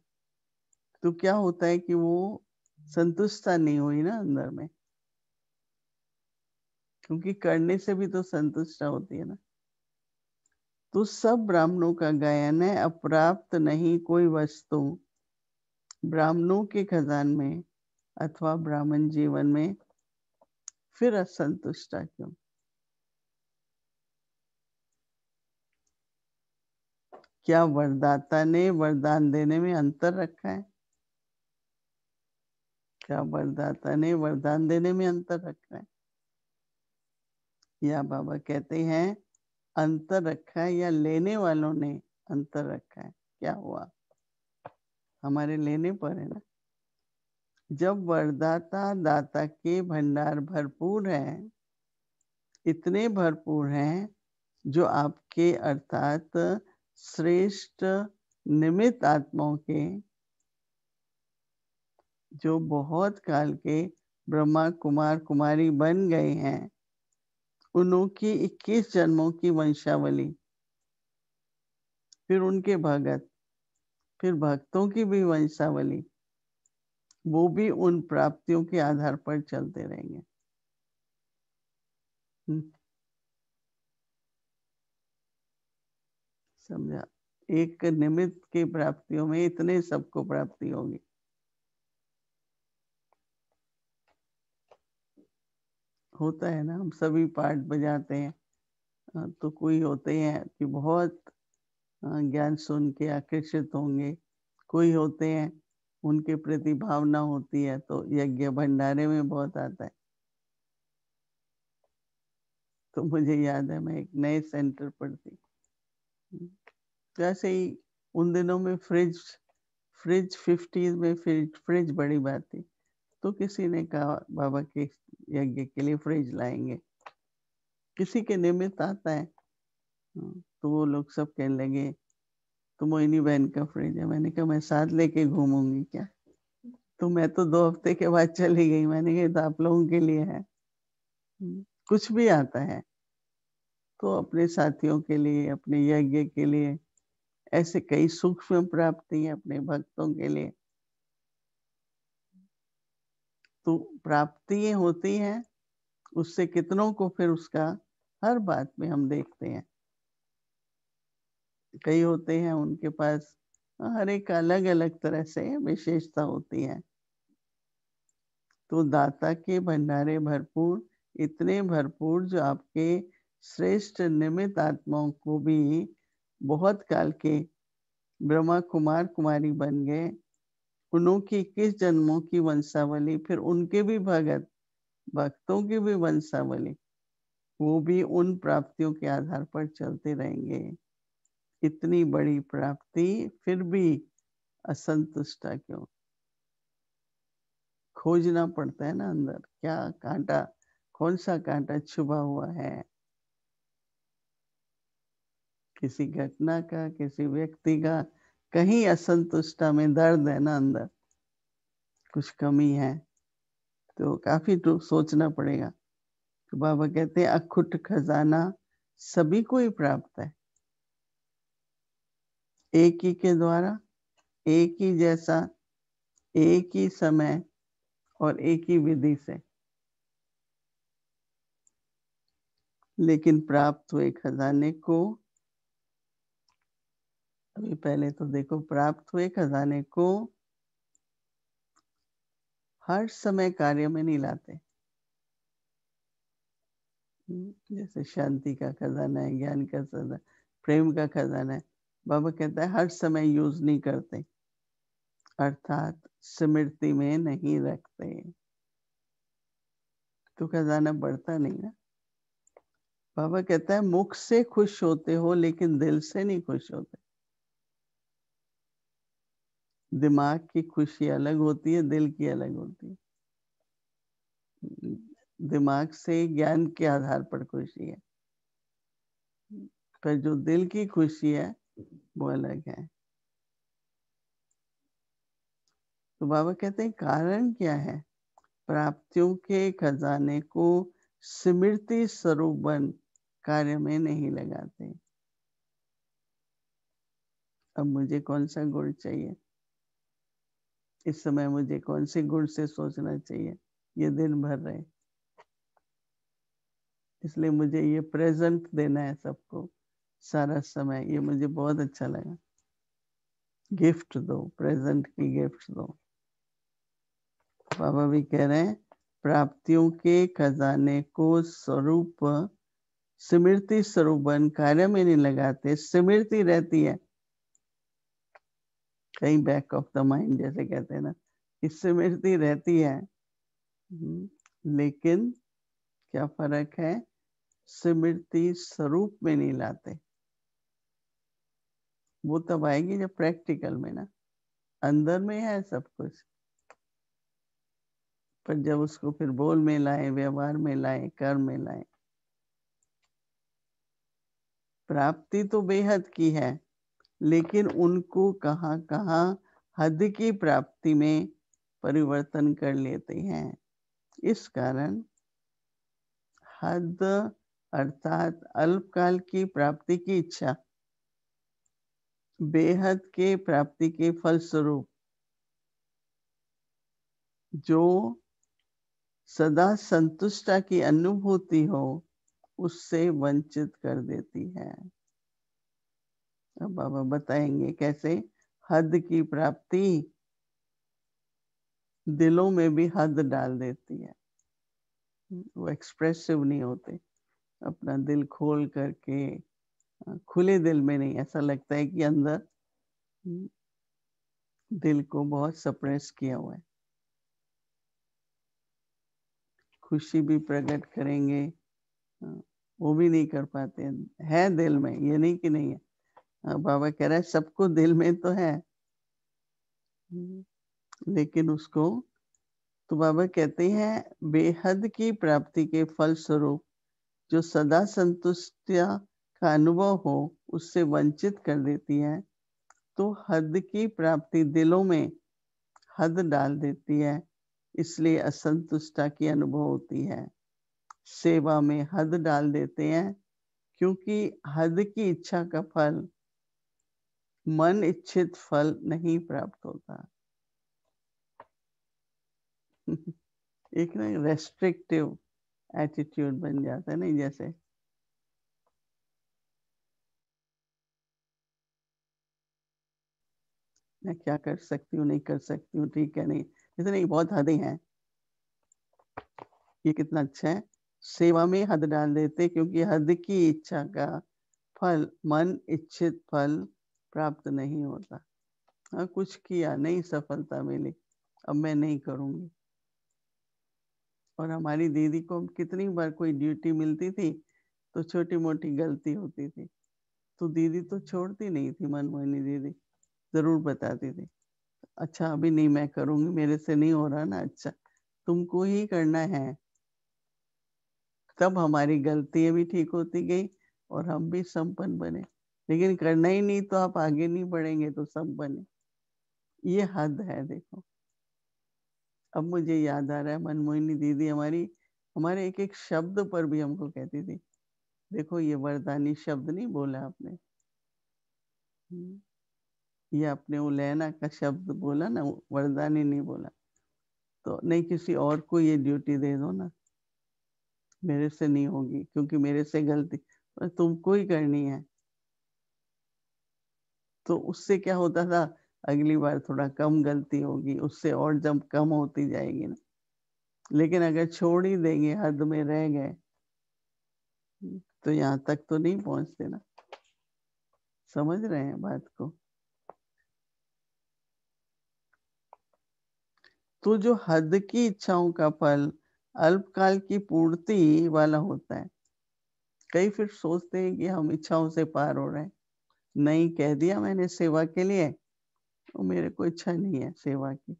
तो क्या होता है कि वो संतुष्टता नहीं हुई ना अंदर में क्योंकि करने से भी तो संतुष्टता होती है ना तो सब ब्राह्मणों का गायन है अप्राप्त नहीं कोई वस्तु ब्राह्मणों के खजान में अथवा ब्राह्मण जीवन में फिर असंतुष्ट क्यों क्या वरदाता ने वरदान देने में अंतर रखा है क्या वरदाता ने वरदान देने में अंतर रखा है या बाबा कहते हैं अंतर रखा है या लेने वालों ने अंतर रखा है क्या हुआ हमारे लेने पर है ना जब वरदाता दाता के भंडार भरपूर हैं इतने भरपूर हैं जो आपके अर्थात श्रेष्ठ निमित आत्माओं के जो बहुत काल के ब्रह्मा कुमार कुमारी बन गए हैं उनकी इक्कीस 21 जन्मों की वंशावली फिर उनके भगत फिर भक्तों की भी वंशावली वो भी उन प्राप्तियों के आधार पर चलते रहेंगे हम्म। समझा एक निमित्त की प्राप्तियों में इतने सबको प्राप्ति होगी होता है ना हम सभी पार्ट बजाते हैं तो कोई होते हैं कि बहुत ज्ञान सुन के आकर्षित होंगे कोई होते हैं उनके प्रति भावना होती है तो यज्ञ भंडारे में बहुत आता है तो मुझे याद है मैं एक नए सेंटर पर थी वैसे ही उन दिनों में फ्रिज फ्रिज फिफ्टीज में फ्रिज फ्रिज बड़ी बात थी तो किसी ने कहा बाबा के यज्ञ के लिए फ्रिज लाएंगे किसी के निमित्त आता है तो वो लोग सब कहने लगे तो मोहिनी बहन का फ्रिज है मैंने कहा मैं साथ लेके घूमूंगी क्या तो मैं तो दो हफ्ते के बाद चली गई मैंने कहा तो आप लोगों के लिए है कुछ भी आता है तो अपने साथियों के लिए अपने यज्ञ के लिए ऐसे कई सूक्ष्म प्राप्ति है अपने भक्तों के लिए तो प्राप्ति होती है उससे कितनों को फिर उसका हर बात में हम देखते हैं कई होते हैं उनके पास हर एक अलग अलग तरह से विशेषता होती है तो दाता के भंडारे भरपूर इतने भरपूर जो आपके श्रेष्ठ निमित आत्माओं को भी बहुत काल के ब्रह्मा कुमार कुमारी बन गए उनकी इक्कीस किस जन्मों की वंशावली फिर उनके भी भगत भक्तों की भी वंशावली वो भी उन प्राप्तियों के आधार पर चलते रहेंगे इतनी बड़ी प्राप्ति फिर भी असंतुष्टा क्यों खोजना पड़ता है ना अंदर क्या कांटा कौन सा कांटा छुपा हुआ है किसी घटना का किसी व्यक्ति का कहीं असंतुष्टा में दर्द है ना अंदर कुछ कमी है तो काफी तो सोचना पड़ेगा तो बाबा कहते हैं अखुट खजाना सभी को ही प्राप्त है एक ही के द्वारा एक ही जैसा एक ही समय और एक ही विधि से लेकिन प्राप्त हुए खजाने को अभी पहले तो देखो प्राप्त हुए खजाने को हर समय कार्य में नहीं लाते हम्म, जैसे शांति का खजाना है ज्ञान का खजाना प्रेम का खजाना है बाबा कहता है हर समय यूज नहीं करते अर्थात स्मृति में नहीं रखते तो खजाना बढ़ता नहीं ना बाबा कहता है मुख से खुश होते हो लेकिन दिल से नहीं खुश होते दिमाग की खुशी अलग होती है दिल की अलग होती है दिमाग से ज्ञान के आधार पर खुशी है पर जो दिल की खुशी है वो अलग है तो बाबा कहते हैं कारण क्या है प्राप्तियों के खजाने को स्मृति बन कार्य में नहीं लगाते अब मुझे कौन सा गुण चाहिए इस समय मुझे कौन से गुण से सोचना चाहिए ये दिन भर रहे इसलिए मुझे ये प्रेजेंट देना है सबको सारा समय ये मुझे बहुत अच्छा लगा गिफ्ट दो प्रेजेंट की गिफ्ट दो बाबा भी कह रहे हैं प्राप्तियों के खजाने को स्वरूप स्मृति बन कार्य में नहीं लगाते स्मृति रहती है कहीं बैक ऑफ द माइंड जैसे कहते हैं ना स्मृति रहती है हम्म, लेकिन क्या फर्क है स्मृति स्वरूप में नहीं लाते वो तब आएगी जब प्रैक्टिकल में ना अंदर में है सब कुछ पर जब उसको फिर बोल में लाए व्यवहार में लाए कर्म में लाए प्राप्ति तो बेहद की है लेकिन उनको कहाँ कहाँ हद की प्राप्ति में परिवर्तन कर लेते हैं इस कारण हद अर्थात अल्पकाल की प्राप्ति की इच्छा बेहद के प्राप्ति के फलस्वरूप जो सदा संतुष्टा की अनुभूति हो उससे वंचित कर देती है अब बाबा बताएंगे कैसे हद की प्राप्ति दिलों में भी हद डाल देती है वो एक्सप्रेसिव नहीं होते अपना दिल खोल करके खुले दिल में नहीं ऐसा लगता है कि अंदर हम्म, दिल को बहुत सप्रेस किया हुआ है खुशी भी प्रकट करेंगे वो भी नहीं कर पाते है दिल में ये नहीं कि नहीं है बाबा कह रहा है सबको दिल में तो है हम्म, लेकिन उसको तो बाबा कहते हैं बेहद की प्राप्ति के फल स्वरूप जो सदा संतुष्टिया का अनुभव हो उससे वंचित कर देती है तो हद की प्राप्ति दिलों में हद डाल देती है इसलिए असंतुष्टा की अनुभव होती है सेवा में हद डाल देते हैं क्योंकि हद की इच्छा का फल मन इच्छित फल नहीं प्राप्त होता एक ना रेस्ट्रिक्टिव एटीट्यूड बन जाता है ना जैसे मैं क्या कर सकती हूँ नहीं कर सकती हूँ ठीक है नहीं जैसे नहीं बहुत हदें हैं ये कितना अच्छा है सेवा में हद डाल देते क्योंकि हद की इच्छा का फल मन इच्छित फल प्राप्त नहीं होता हाँ कुछ किया नहीं सफलता मिली अब मैं नहीं करूंगी और हमारी दीदी को कितनी बार कोई ड्यूटी मिलती थी तो छोटी मोटी गलती होती थी तो दीदी तो छोड़ती नहीं थी मनमोहनी दीदी ज़रूर बताती थी अच्छा अभी नहीं मैं करूंगी मेरे से नहीं हो रहा ना अच्छा तुमको ही करना है तब हमारी गलतियां भी ठीक होती गई और हम भी संपन्न बने लेकिन करना ही नहीं तो आप आगे नहीं बढ़ेंगे तो सब बने ये हद है देखो अब मुझे याद आ रहा है मनमोहिनी दीदी हमारी हमारे एक एक शब्द पर भी हमको कहती थी देखो ये वरदानी शब्द नहीं बोला आपने हम्म। ये आपने लेना का शब्द बोला ना वरदानी नहीं बोला तो नहीं किसी और को ये ड्यूटी दे दो ना मेरे से नहीं होगी क्योंकि मेरे से गलती पर तुमको ही करनी है तो उससे क्या होता था अगली बार थोड़ा कम गलती होगी उससे और जब कम होती जाएगी ना लेकिन अगर छोड़ ही देंगे हद में रह गए तो यहाँ तक तो नहीं पहुंचते ना समझ रहे हैं बात को तू तो जो हद की इच्छाओं का फल अल्पकाल की पूर्ति वाला होता है कई फिर सोचते हैं कि हम इच्छाओं से पार हो रहे हैं नहीं कह दिया मैंने सेवा के लिए तो मेरे को इच्छा नहीं है सेवा की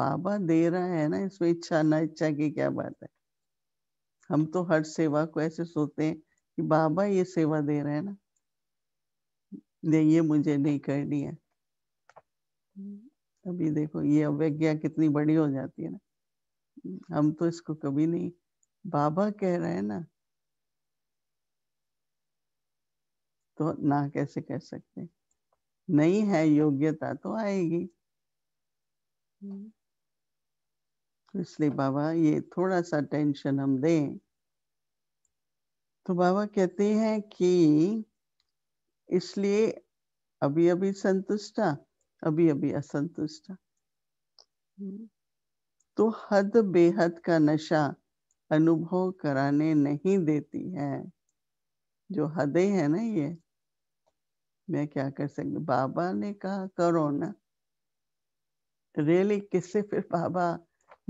बाबा दे रहा है ना इसमें इच्छा ना इच्छा की क्या बात है हम तो हर सेवा को ऐसे सोचते हैं कि बाबा ये सेवा दे रहे हैं ना ये मुझे नहीं करनी है अभी देखो ये अवज्ञा कितनी बड़ी हो जाती है ना हम तो इसको कभी नहीं बाबा कह रहे हैं ना तो ना कैसे कह सकते नहीं है योग्यता तो आएगी तो इसलिए बाबा ये थोड़ा सा टेंशन हम दें तो बाबा कहते हैं कि इसलिए अभी अभी संतुष्टा अभी अभी असंतुष्ट तो हद बेहद का नशा अनुभव कराने नहीं देती है जो हदें है ना ये मैं क्या कर सकती बाबा ने कहा करो ना रियली किससे फिर बाबा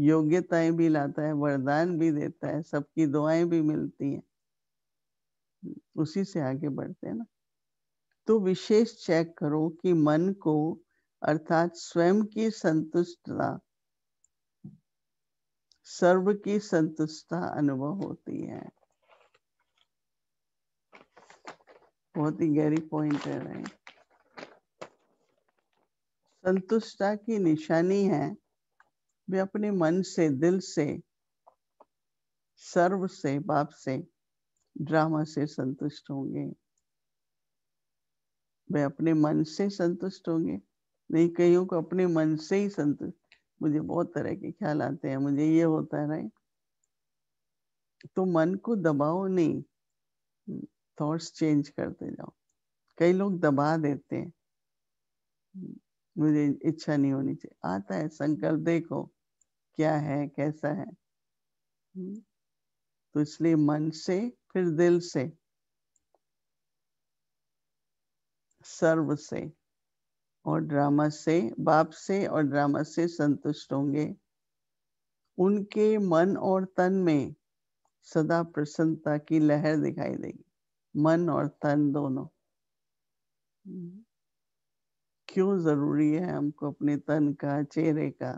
योग्यताएं भी लाता है वरदान भी देता है सबकी दुआएं भी मिलती हैं उसी से आगे बढ़ते हैं ना तो विशेष चेक करो कि मन को अर्थात स्वयं की संतुष्टता सर्व की संतुष्टता अनुभव होती है बहुत ही गहरी पॉइंट है संतुष्टता की निशानी है वे अपने मन से दिल से सर्व से बाप से ड्रामा से संतुष्ट होंगे वे अपने मन से संतुष्ट होंगे नहीं कईयों को अपने मन से ही संत मुझे बहुत तरह के ख्याल आते हैं मुझे ये होता है राइट तो मन को दबाओ नहीं थॉट्स चेंज करते जाओ कई लोग दबा देते हैं मुझे इच्छा नहीं होनी चाहिए आता है संकल्प देखो क्या है कैसा है तो इसलिए मन से फिर दिल से सर्व से और ड्रामा से बाप से और ड्रामा से संतुष्ट होंगे उनके मन और तन में सदा प्रसन्नता की लहर दिखाई देगी मन और तन दोनों क्यों जरूरी है हमको अपने तन का चेहरे का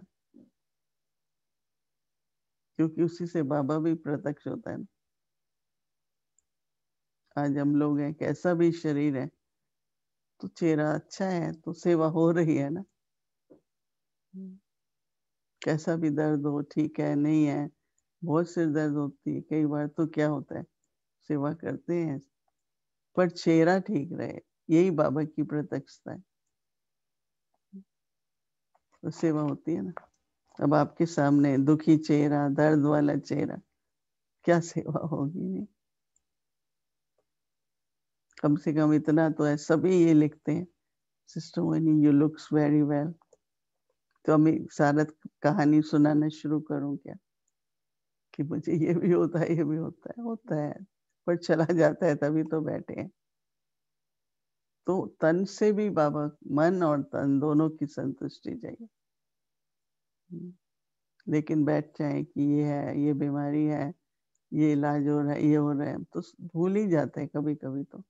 क्योंकि उसी से बाबा भी प्रत्यक्ष होता है आज हम लोग हैं कैसा भी शरीर है तो चेहरा अच्छा है तो सेवा हो रही है ना कैसा भी दर्द हो ठीक है नहीं है बहुत सिर दर्द होती है कई बार तो क्या होता है सेवा करते हैं पर चेहरा ठीक रहे यही बाबा की प्रत्यक्षता है तो सेवा होती है ना अब आपके सामने दुखी चेहरा दर्द वाला चेहरा क्या सेवा होगी नहीं कम से कम इतना तो है सभी ये लिखते हैं sister Mohini you looks very well तो हमें सारत कहानी सुनाना शुरू करूं क्या कि मुझे ये भी होता है ये भी होता है होता है पर चला जाता है तभी तो बैठे हैं तो तन से भी बाबा मन और तन दोनों की संतुष्टि चाहिए हम्म। लेकिन बैठ जाए कि ये है ये बीमारी है ये इलाज हो रहा है ये हो रहा है तो भूल ही जाते हैं कभी कभी तो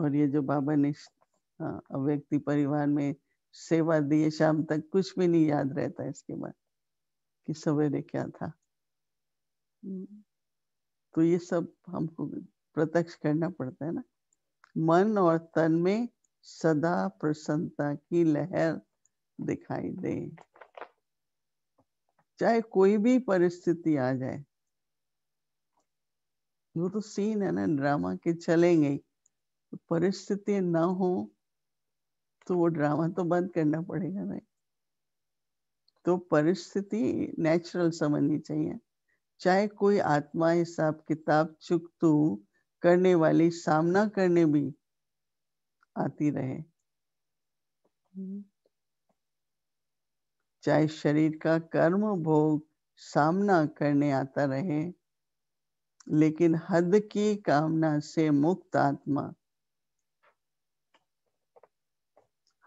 और ये जो बाबा ने हाँ, व्यक्ति परिवार में सेवा दिए शाम तक कुछ भी नहीं याद रहता इसके बाद कि सवेरे क्या था हम्म। तो ये सब हमको प्रत्यक्ष करना पड़ता है ना मन और तन में सदा प्रसन्नता की लहर दिखाई दे चाहे कोई भी परिस्थिति आ जाए वो तो सीन है ना ड्रामा के चलेंगे परिस्थिति ना हो तो वो ड्रामा तो बंद करना पड़ेगा नहीं तो परिस्थिति नेचुरल समझनी चाहिए चाहे कोई आत्मा हिसाब किताब चुक तू करने वाली सामना करने भी आती रहे हम्म। चाहे शरीर का कर्म भोग सामना करने आता रहे लेकिन हद की कामना से मुक्त आत्मा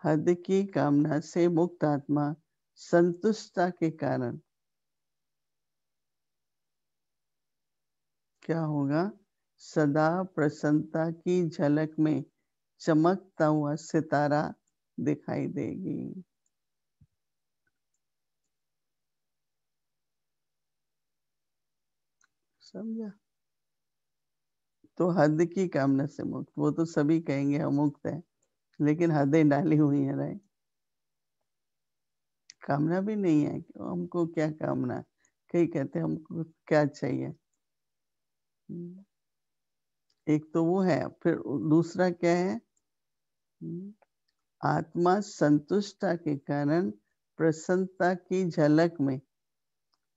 हद की कामना से मुक्त आत्मा संतुष्टता के कारण क्या होगा सदा प्रसन्नता की झलक में चमकता हुआ सितारा दिखाई देगी समझा तो हद की कामना से मुक्त वो तो सभी कहेंगे हम मुक्त है लेकिन हदें डाली हुई है राय कामना भी नहीं है हमको क्या कामना कई कहते हैं हमको क्या चाहिए हम्म। एक तो वो है फिर दूसरा क्या है हम्म। आत्मा संतुष्टता के कारण प्रसन्नता की झलक में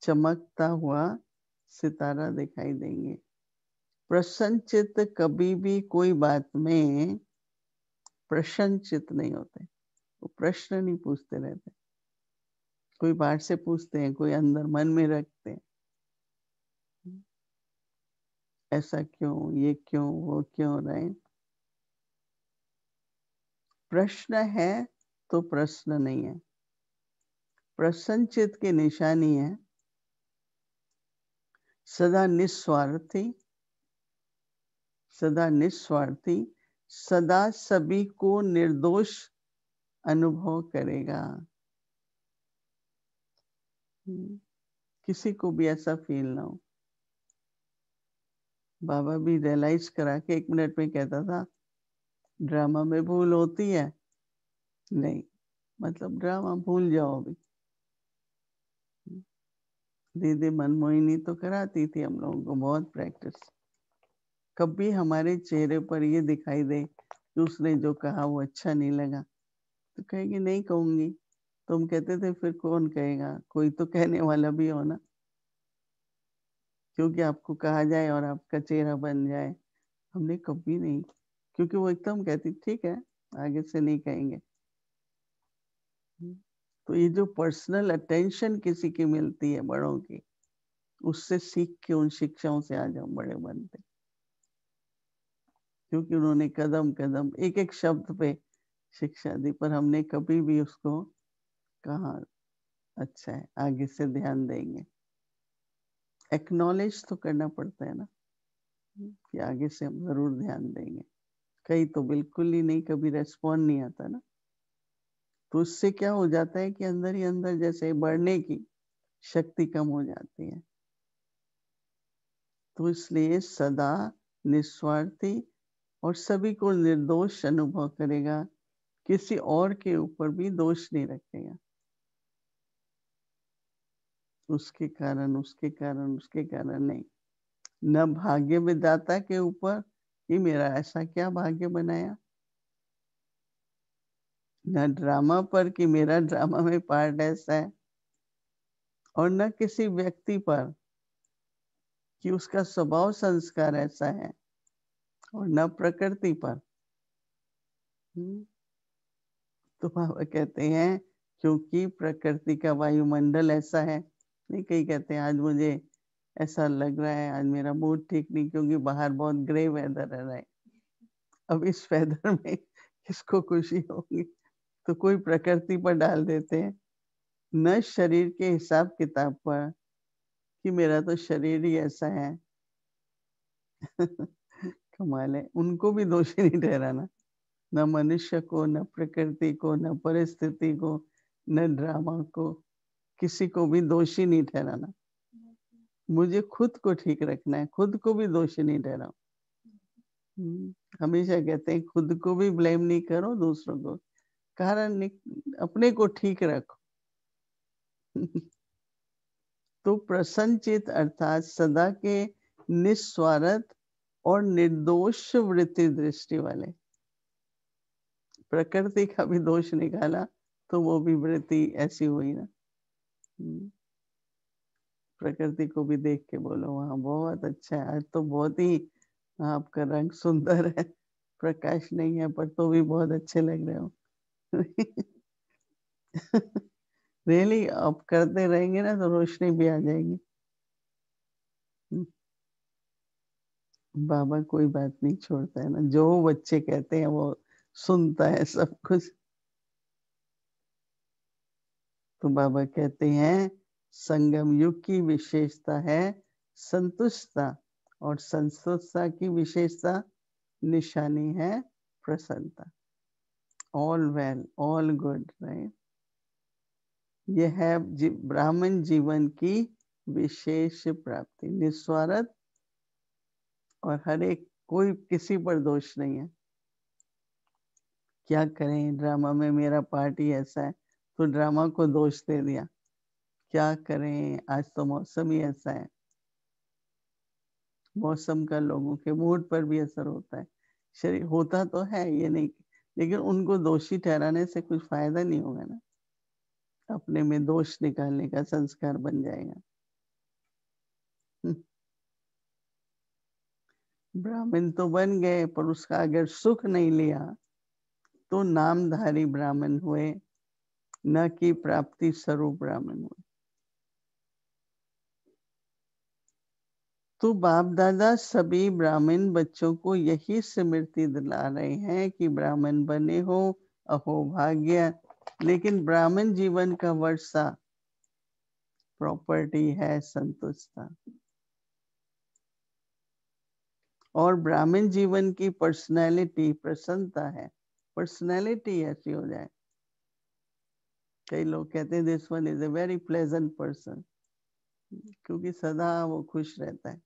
चमकता हुआ सितारा दिखाई देंगे प्रसन्न चित्त कभी भी कोई बात में प्रशंसित नहीं होते वो प्रश्न नहीं पूछते रहते कोई बाहर से पूछते हैं कोई अंदर मन में रखते हैं ऐसा क्यों ये क्यों वो क्यों रहे प्रश्न है तो प्रश्न नहीं है प्रसन्नचित की निशानी है सदा निस्वार्थी सदा निस्वार्थी सदा सभी को निर्दोष अनुभव करेगा हम्म, किसी को भी ऐसा फील ना हो बाबा भी रियलाइज करा के एक मिनट में कहता था ड्रामा में भूल होती है नहीं मतलब ड्रामा भूल जाओ भी दीदी मनमोहिनी तो कराती थी हम लोगों को बहुत प्रैक्टिस कभी हमारे चेहरे पर ये दिखाई दे कि उसने जो कहा वो अच्छा नहीं लगा तो कहेगी नहीं कहूंगी तो हम कहते थे फिर कौन कहेगा कोई तो कहने वाला भी हो ना क्योंकि आपको कहा जाए और आपका चेहरा बन जाए हमने कभी नहीं क्योंकि वो एकदम कहती ठीक है आगे से नहीं कहेंगे तो ये जो पर्सनल अटेंशन किसी की मिलती है बड़ों की उससे सीख के उन शिक्षाओं से आज हम बड़े बनते हैं क्योंकि उन्होंने कदम कदम एक एक शब्द पे शिक्षा दी पर हमने कभी भी उसको कहा अच्छा है आगे से ध्यान देंगे एक्नॉलेज तो करना पड़ता है ना कि आगे से हम जरूर ध्यान देंगे कई तो बिल्कुल ही नहीं कभी रेस्पॉन्ड नहीं आता ना तो उससे क्या हो जाता है कि अंदर ही अंदर जैसे बढ़ने की शक्ति कम हो जाती है तो इसलिए सदा निस्वार्थी और सभी को निर्दोष अनुभव करेगा किसी और के ऊपर भी दोष नहीं रखेगा उसके कारण उसके कारण उसके कारण नहीं न भाग्य विदाता के ऊपर कि मेरा ऐसा क्या भाग्य बनाया न ड्रामा पर कि मेरा ड्रामा में पार्ट ऐसा है और न किसी व्यक्ति पर कि उसका स्वभाव संस्कार ऐसा है और न प्रकृति पर हम्म। तो बाबा कहते हैं क्योंकि प्रकृति का वायुमंडल ऐसा है नहीं कहीं कहते हैं आज मुझे ऐसा लग रहा है आज मेरा मूड ठीक नहीं क्योंकि बाहर बहुत ग्रे वेदर रह रहा है अब इस वेदर में किसको खुशी होगी तो कोई प्रकृति पर डाल देते हैं न शरीर के हिसाब किताब पर कि मेरा तो शरीर ही ऐसा है कमा लें उनको भी दोषी नहीं ठहराना न मनुष्य को न प्रकृति को न परिस्थिति को न ड्रामा को किसी को भी दोषी नहीं ठहराना मुझे खुद को ठीक रखना है खुद को भी दोषी नहीं ठहराओ हम्म, हमेशा कहते हैं खुद को भी ब्लेम नहीं करो दूसरों को कारण अपने को ठीक रखो तो प्रसन्नचित अर्थात सदा के निस्वार्थ और निर्दोष वृत्ति दृष्टि वाले प्रकृति का भी दोष निकाला तो वो भी वृत्ति ऐसी हुई ना हम्म। प्रकृति को भी देख के बोलो वहां बहुत अच्छा है आज तो बहुत ही आपका रंग सुंदर है प्रकाश नहीं है पर तो भी बहुत अच्छे लग रहे हो रियली आप करते रहेंगे ना तो रोशनी भी आ जाएगी हम्म। बाबा कोई बात नहीं छोड़ता है ना जो बच्चे कहते हैं वो सुनता है सब कुछ तो बाबा कहते हैं संगम युग की विशेषता है संतुष्टता और संतुष्टता की विशेषता निशानी है प्रसन्नता all well all good right यह है जी, ब्राह्मण जीवन की विशेष प्राप्ति निस्वार्थ और हर एक कोई किसी पर दोष नहीं है क्या करें ड्रामा में मेरा पार्टी ऐसा है तो ड्रामा को दोष दे दिया क्या करें आज तो मौसम ही ऐसा है मौसम का लोगों के मूड पर भी असर होता है शरीर होता तो है ये नहीं लेकिन उनको दोषी ठहराने से कुछ फायदा नहीं होगा ना अपने में दोष निकालने का संस्कार बन जाएगा हम्म। ब्राह्मण तो बन गए पर उसका अगर सुख नहीं लिया तो नामधारी ब्राह्मण हुए न कि प्राप्ति स्वरूप ब्राह्मण हुए तो बाप दादा सभी ब्राह्मण बच्चों को यही स्मृति दिला रहे हैं कि ब्राह्मण बने हो अहो भाग्य लेकिन ब्राह्मण जीवन का वर्षा प्रॉपर्टी है संतुष्टता और ब्राह्मण जीवन की पर्सनैलिटी प्रसन्नता है पर्सनैलिटी ऐसी हो जाए कई लोग कहते हैं this one is a very pleasant person क्योंकि सदा वो खुश रहता है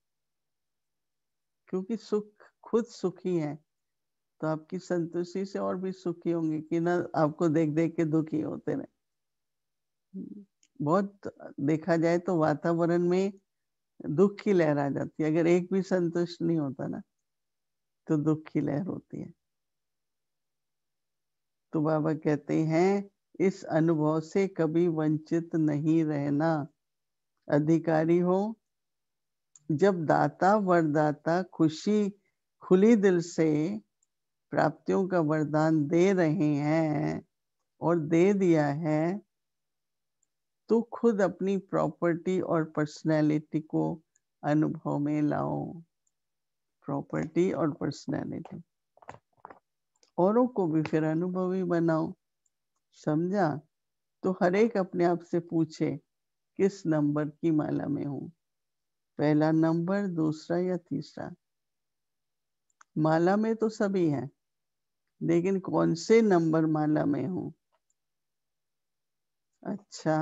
क्योंकि सुख खुद सुखी है तो आपकी संतुष्टि से और भी सुखी होंगे कि ना आपको देख देख के दुखी होते रहे बहुत देखा जाए तो वातावरण में दुख की लहर आ जाती है अगर एक भी संतुष्ट नहीं होता ना तो दुख की लहर होती है तो बाबा कहते हैं इस अनुभव से कभी वंचित नहीं रहना अधिकारी हो जब दाता वरदाता खुशी खुली दिल से प्राप्तियों का वरदान दे रहे हैं और दे दिया है तो खुद अपनी प्रॉपर्टी और पर्सनैलिटी को अनुभव में लाओ प्रॉपर्टी और पर्सनैलिटी औरों को भी फिर अनुभवी बनाओ समझा तो हर एक अपने आप से पूछे किस नंबर की माला में हूं पहला नंबर दूसरा या तीसरा माला में तो सभी हैं लेकिन कौन से नंबर माला में हूं अच्छा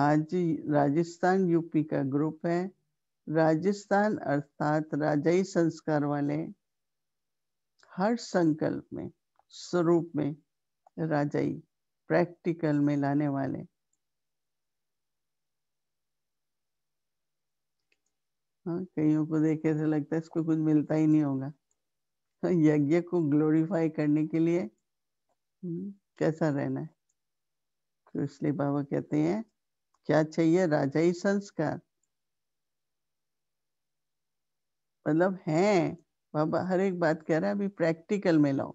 आज राजस्थान यूपी का ग्रुप है राजस्थान अर्थात राजाई संस्कार वाले हर संकल्प में स्वरूप में राजाई प्रैक्टिकल में लाने वाले हाँ कईयों को देखे से तो लगता है इसको कुछ मिलता ही नहीं होगा यज्ञ को ग्लोरीफाई करने के लिए हम्म, कैसा रहना है तो इसलिए बाबा कहते हैं क्या चाहिए राजाई संस्कार मतलब है बाबा हर एक बात कह रहा है अभी प्रैक्टिकल में लाओ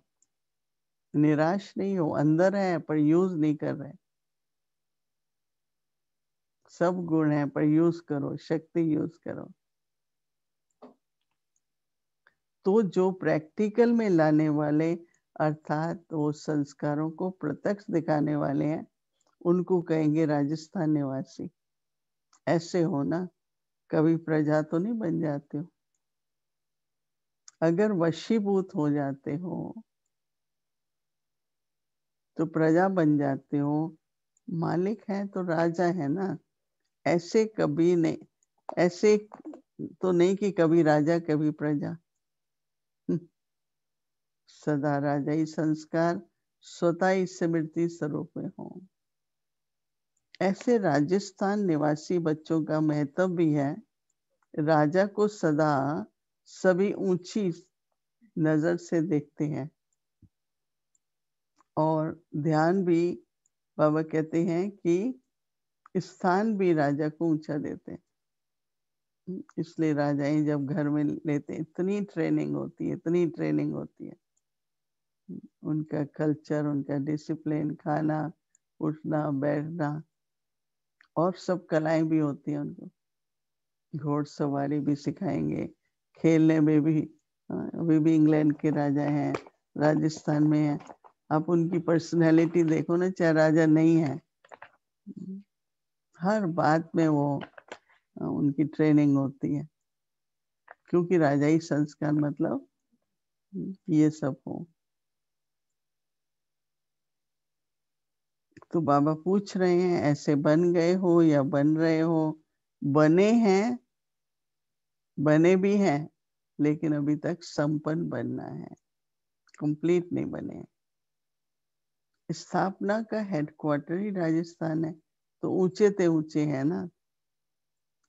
निराश नहीं हो अंदर है पर यूज नहीं कर रहे सब गुण है पर यूज करो शक्ति यूज करो तो जो प्रैक्टिकल में लाने वाले अर्थात वो संस्कारों को प्रत्यक्ष दिखाने वाले हैं उनको कहेंगे राजस्थान निवासी ऐसे हो ना कभी प्रजा तो नहीं बन जाते हो अगर वशीभूत हो जाते हो तो प्रजा बन जाते हो मालिक है तो राजा है ना ऐसे कभी नहीं ऐसे तो नहीं कि कभी राजा कभी प्रजा हम्म। सदा राजा ही संस्कार स्वतः ही स्मृति स्वरूप में हो ऐसे राजस्थान निवासी बच्चों का महत्व भी है राजा को सदा सभी ऊंची नजर से देखते हैं और ध्यान भी बाबा कहते हैं कि स्थान भी राजा को ऊंचा देते हैं इसलिए ही जब घर में लेते हैं इतनी ट्रेनिंग होती है इतनी ट्रेनिंग होती है उनका कल्चर उनका डिसिप्लिन खाना उठना बैठना और सब कलाएं भी होती हैं उनको घोड़ सवारी भी सिखाएंगे खेलने में भी अभी भी इंग्लैंड के राजा हैं राजस्थान में है आप उनकी पर्सनैलिटी देखो ना चाहे राजा नहीं है हर बात में वो उनकी ट्रेनिंग होती है क्योंकि राजा ही संस्कार मतलब ये सब हो तो बाबा पूछ रहे हैं ऐसे बन गए हो या बन रहे हो बने हैं बने भी हैं लेकिन अभी तक संपन्न बनना है कंप्लीट नहीं बने स्थापना का हेडक्वार्टर ही राजस्थान है तो ऊंचे ते ऊंचे है ना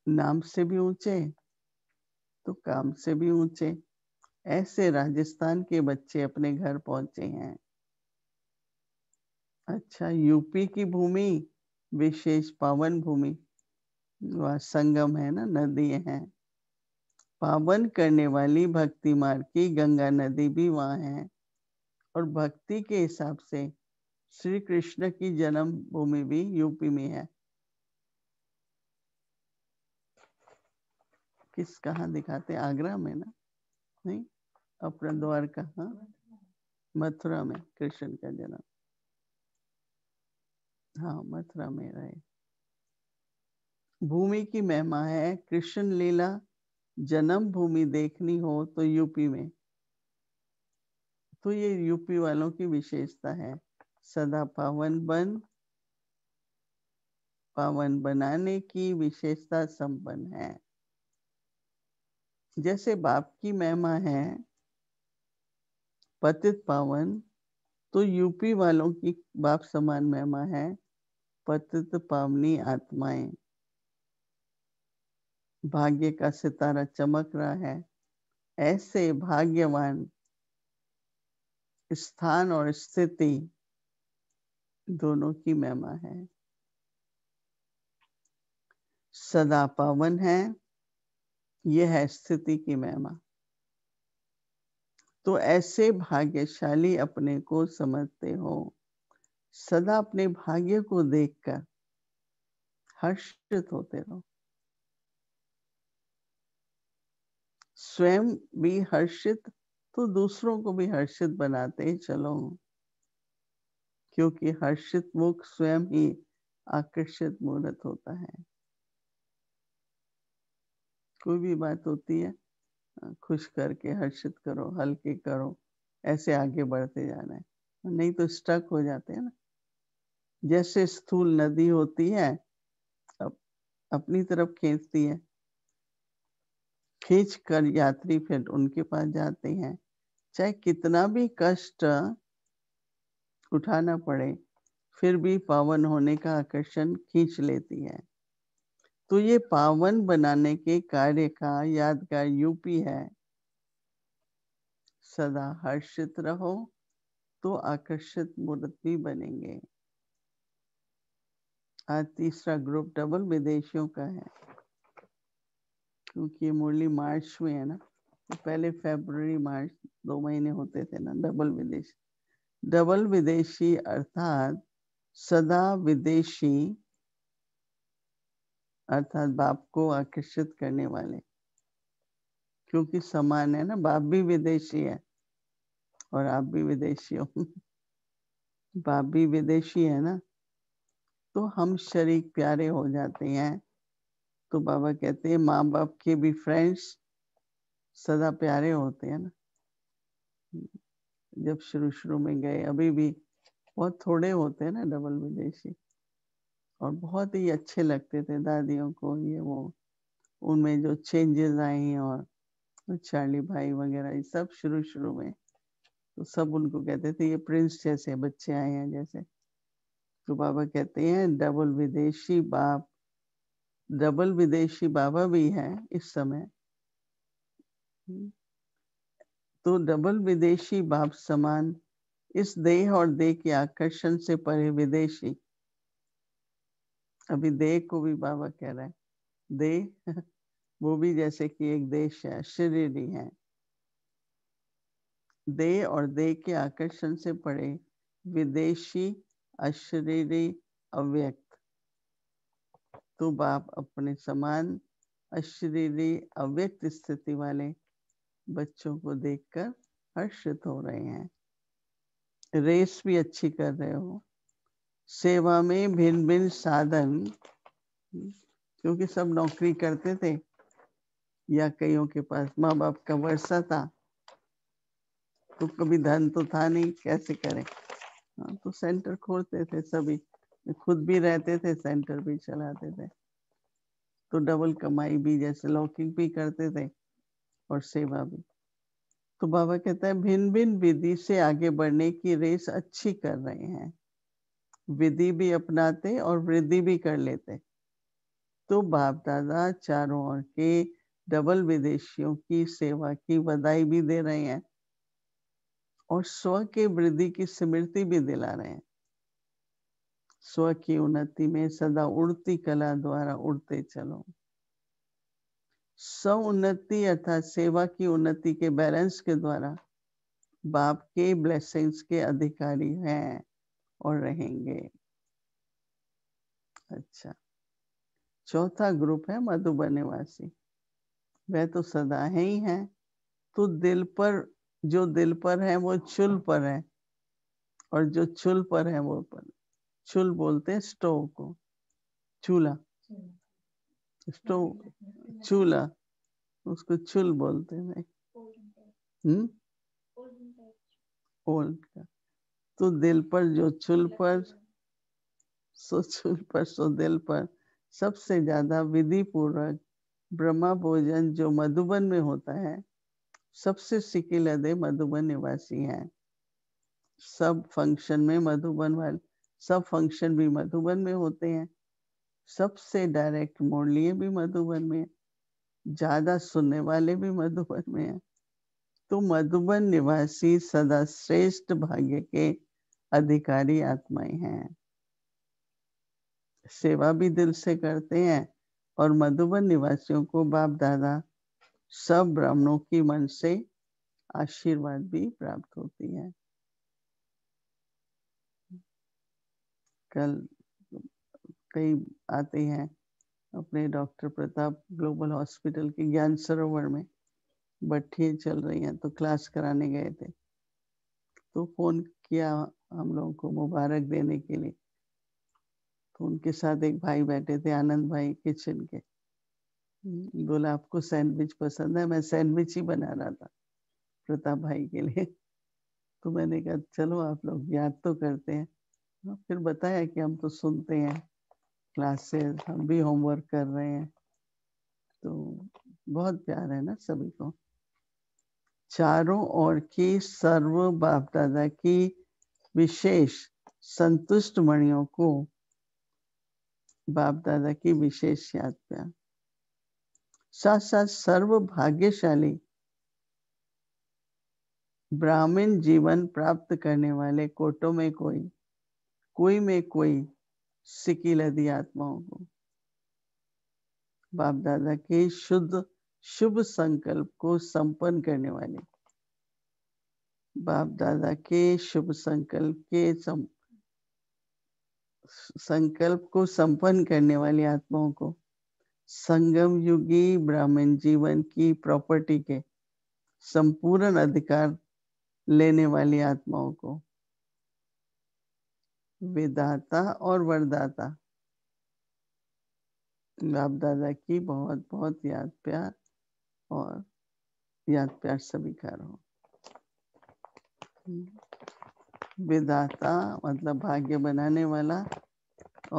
नाम से भी ऊंचे तो काम से भी ऊंचे ऐसे राजस्थान के बच्चे अपने घर पहुंचे हैं अच्छा यूपी की भूमि विशेष पावन भूमि संगम है ना नदी है पावन करने वाली भक्ति मार्ग की गंगा नदी भी वहाँ है और भक्ति के हिसाब से श्री कृष्ण की जन्म भूमि भी यूपी में है किस कहा दिखाते आगरा में ना नहीं अपना द्वार कहा मथुरा में कृष्ण का जन्म हाँ मथुरा में रहे भूमि की महिमा है कृष्ण लीला जन्म भूमि देखनी हो तो यूपी में तो ये यूपी वालों की विशेषता है सदा पावन बन पावन बनाने की विशेषता संपन्न है जैसे बाप की महिमा है पतित पावन तो यूपी वालों की बाप समान महिमा है पतित पावनी आत्माएं भाग्य का सितारा चमक रहा है ऐसे भाग्यवान स्थान और स्थिति दोनों की महिमा है सदा पावन है यह है स्थिति की महिमा तो ऐसे भाग्यशाली अपने को समझते हो सदा अपने भाग्य को देखकर हर्षित होते रहो स्वयं भी हर्षित तो दूसरों को भी हर्षित बनाते ही चलो क्योंकि हर्षित मुख स्वयं ही आकर्षित मुहूर्त होता है कोई भी बात होती है खुश करके हर्षित करो हल्के करो ऐसे आगे बढ़ते जाना है नहीं तो स्टक हो जाते हैं ना जैसे स्थूल नदी होती है अप, अपनी तरफ खींचती है खींच कर यात्री फिर उनके पास जाते हैं चाहे कितना भी कष्ट उठाना पड़े फिर भी पावन होने का आकर्षण खींच लेती है तो ये पावन बनाने के कार्य का यादगार यूपी है सदा हर्षित रहो तो आकर्षित मूर्त भी बनेंगे आज तीसरा ग्रुप डबल विदेशियों का है क्योंकि ये मुरली मार्च में है ना तो पहले फरवरी मार्च दो महीने होते थे ना डबल विदेश डबल विदेशी अर्थात सदा विदेशी अर्थात बाप को आकर्षित करने वाले क्योंकि समान है ना बाप भी विदेशी है और आप भी विदेशी हो बाप भी विदेशी है ना तो हम शरीक प्यारे हो जाते हैं तो बाबा कहते हैं माँ बाप के भी फ्रेंड्स सदा प्यारे होते हैं ना जब शुरू शुरू में गए अभी भी बहुत थोड़े होते हैं ना डबल विदेशी और बहुत ही अच्छे लगते थे दादियों को ये वो उनमें जो चेंजेस आई और चार्ली भाई वगैरह ये सब शुरू शुरू में तो सब उनको कहते थे तो ये प्रिंस जैसे बच्चे आए हैं जैसे तो बाबा कहते हैं डबल विदेशी बाप डबल विदेशी बाबा भी है इस समय तो डबल विदेशी बाप समान इस देह और देह के आकर्षण से परे विदेशी अभी देह को भी बाबा कह रहा है देह वो भी जैसे कि एक देश है शरीर ही है दे और दे के आकर्षण से पड़े विदेशी अशरीरी अव्यक्त तो बाप अपने समान अशरीरी अव्यक्त स्थिति वाले बच्चों को देखकर हर्षित हो रहे हैं रेस भी अच्छी कर रहे हो सेवा में भिन्न भिन्न साधन क्योंकि सब नौकरी करते थे या कईयों के पास माँ बाप का वर्षा था तो कभी धन तो था नहीं कैसे करें हाँ तो सेंटर खोलते थे सभी खुद भी रहते थे सेंटर भी चलाते थे तो डबल कमाई भी जैसे लॉकिंग भी करते थे और सेवा भी तो बाबा कहता है भिन्न भिन्न विधि से आगे बढ़ने की रेस अच्छी कर रहे हैं विधि भी अपनाते और वृद्धि भी कर लेते तो बाप दादा चारों ओर के डबल विदेशियों की सेवा की बधाई भी दे रहे हैं और स्व के वृद्धि की स्मृति भी दिला रहे हैं स्व की उन्नति में सदा उड़ती कला द्वारा उड़ते चलो स्व उन्नति अर्थात सेवा की उन्नति के बैलेंस के द्वारा बाप के ब्लेसिंग्स के अधिकारी हैं और रहेंगे अच्छा चौथा ग्रुप है मधुबन निवासी वह तो सदा है ही हैं तो दिल पर जो दिल पर है वो चुल पर है और जो चुल पर है वो पर चुल बोलते हैं स्टोव को चूल्हा स्टोव चूल्हा उसको चुल बोलते हैं हम्म ओल्ड का तो दिल पर जो चुल पर सो चुल पर सो दिल पर सबसे ज्यादा विधि पूर्वक ब्रह्मा भोजन जो मधुबन में होता है सबसे सिके लदे मधुबन निवासी हैं सब फंक्शन में मधुबन वाले सब फंक्शन भी मधुबन में होते हैं सबसे डायरेक्ट मोड़ लिए भी मधुबन में ज्यादा सुनने वाले भी मधुबन में हैं तो मधुबन निवासी सदा श्रेष्ठ भाग्य के अधिकारी आत्माएं हैं सेवा भी दिल से करते हैं और मधुबन निवासियों को बाप दादा सब ब्राह्मणों की मन से आशीर्वाद भी प्राप्त होती है कल कई आते हैं अपने डॉक्टर प्रताप ग्लोबल हॉस्पिटल के ज्ञान सरोवर में भट्टियाँ चल रही हैं तो क्लास कराने गए थे तो फ़ोन किया हम लोगों को मुबारक देने के लिए तो उनके साथ एक भाई बैठे थे आनंद भाई किचन के बोला आपको सैंडविच पसंद है मैं सैंडविच ही बना रहा था प्रताप भाई के लिए तो मैंने कहा चलो आप लोग याद तो करते हैं हाँ, फिर बताया कि हम तो सुनते हैं क्लासेस हम भी होमवर्क कर रहे हैं तो बहुत प्यार है ना सभी को चारों ओर की सर्व बाप दादा की विशेष संतुष्ट मणियों को बाप दादा की विशेष याद प्यार साथ साथ सर्व भाग्यशाली ब्राह्मण जीवन प्राप्त करने वाले कोटों में कोई कोई में कोई सिकी लदी आत्माओं को बाप दादा के शुद्ध शुभ संकल्प को संपन्न करने वाले बाप दादा के शुभ संकल्प के संकल्प को संपन्न करने वाली आत्माओं को संगम युगी ब्राह्मण जीवन की प्रॉपर्टी के संपूर्ण अधिकार लेने वाली आत्माओं को विदाता और वरदाता बाप दादा की बहुत बहुत याद प्यार और याद प्यार सभी हो विदाता मतलब भाग्य बनाने वाला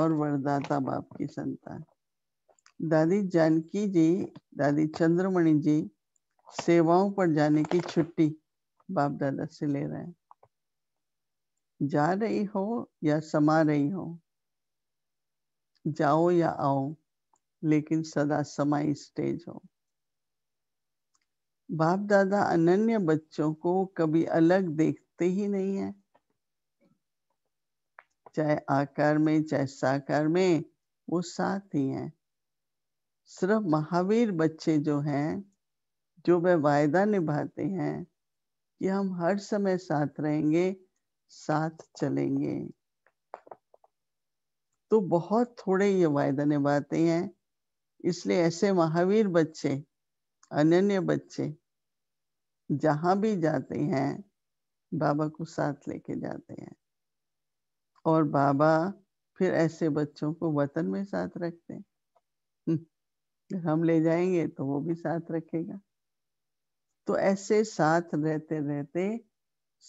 और वरदाता बाप की संतान दादी जानकी जी दादी चंद्रमणि जी सेवाओं पर जाने की छुट्टी बाप दादा से ले रहे हैं जा रही हो या समा रही हो जाओ या आओ लेकिन सदा समाई स्टेज हो बाप दादा अनन्य बच्चों को कभी अलग देखते ही नहीं है चाहे आकार में चाहे साकार में वो साथ ही हैं सिर्फ महावीर बच्चे जो हैं जो वह वायदा निभाते हैं कि हम हर समय साथ रहेंगे साथ चलेंगे तो बहुत थोड़े ये वायदा निभाते हैं इसलिए ऐसे महावीर बच्चे अनन्य बच्चे जहां भी जाते हैं बाबा को साथ लेके जाते हैं और बाबा फिर ऐसे बच्चों को वतन में साथ रखते हैं हम ले जाएंगे तो वो भी साथ रखेगा तो ऐसे साथ रहते रहते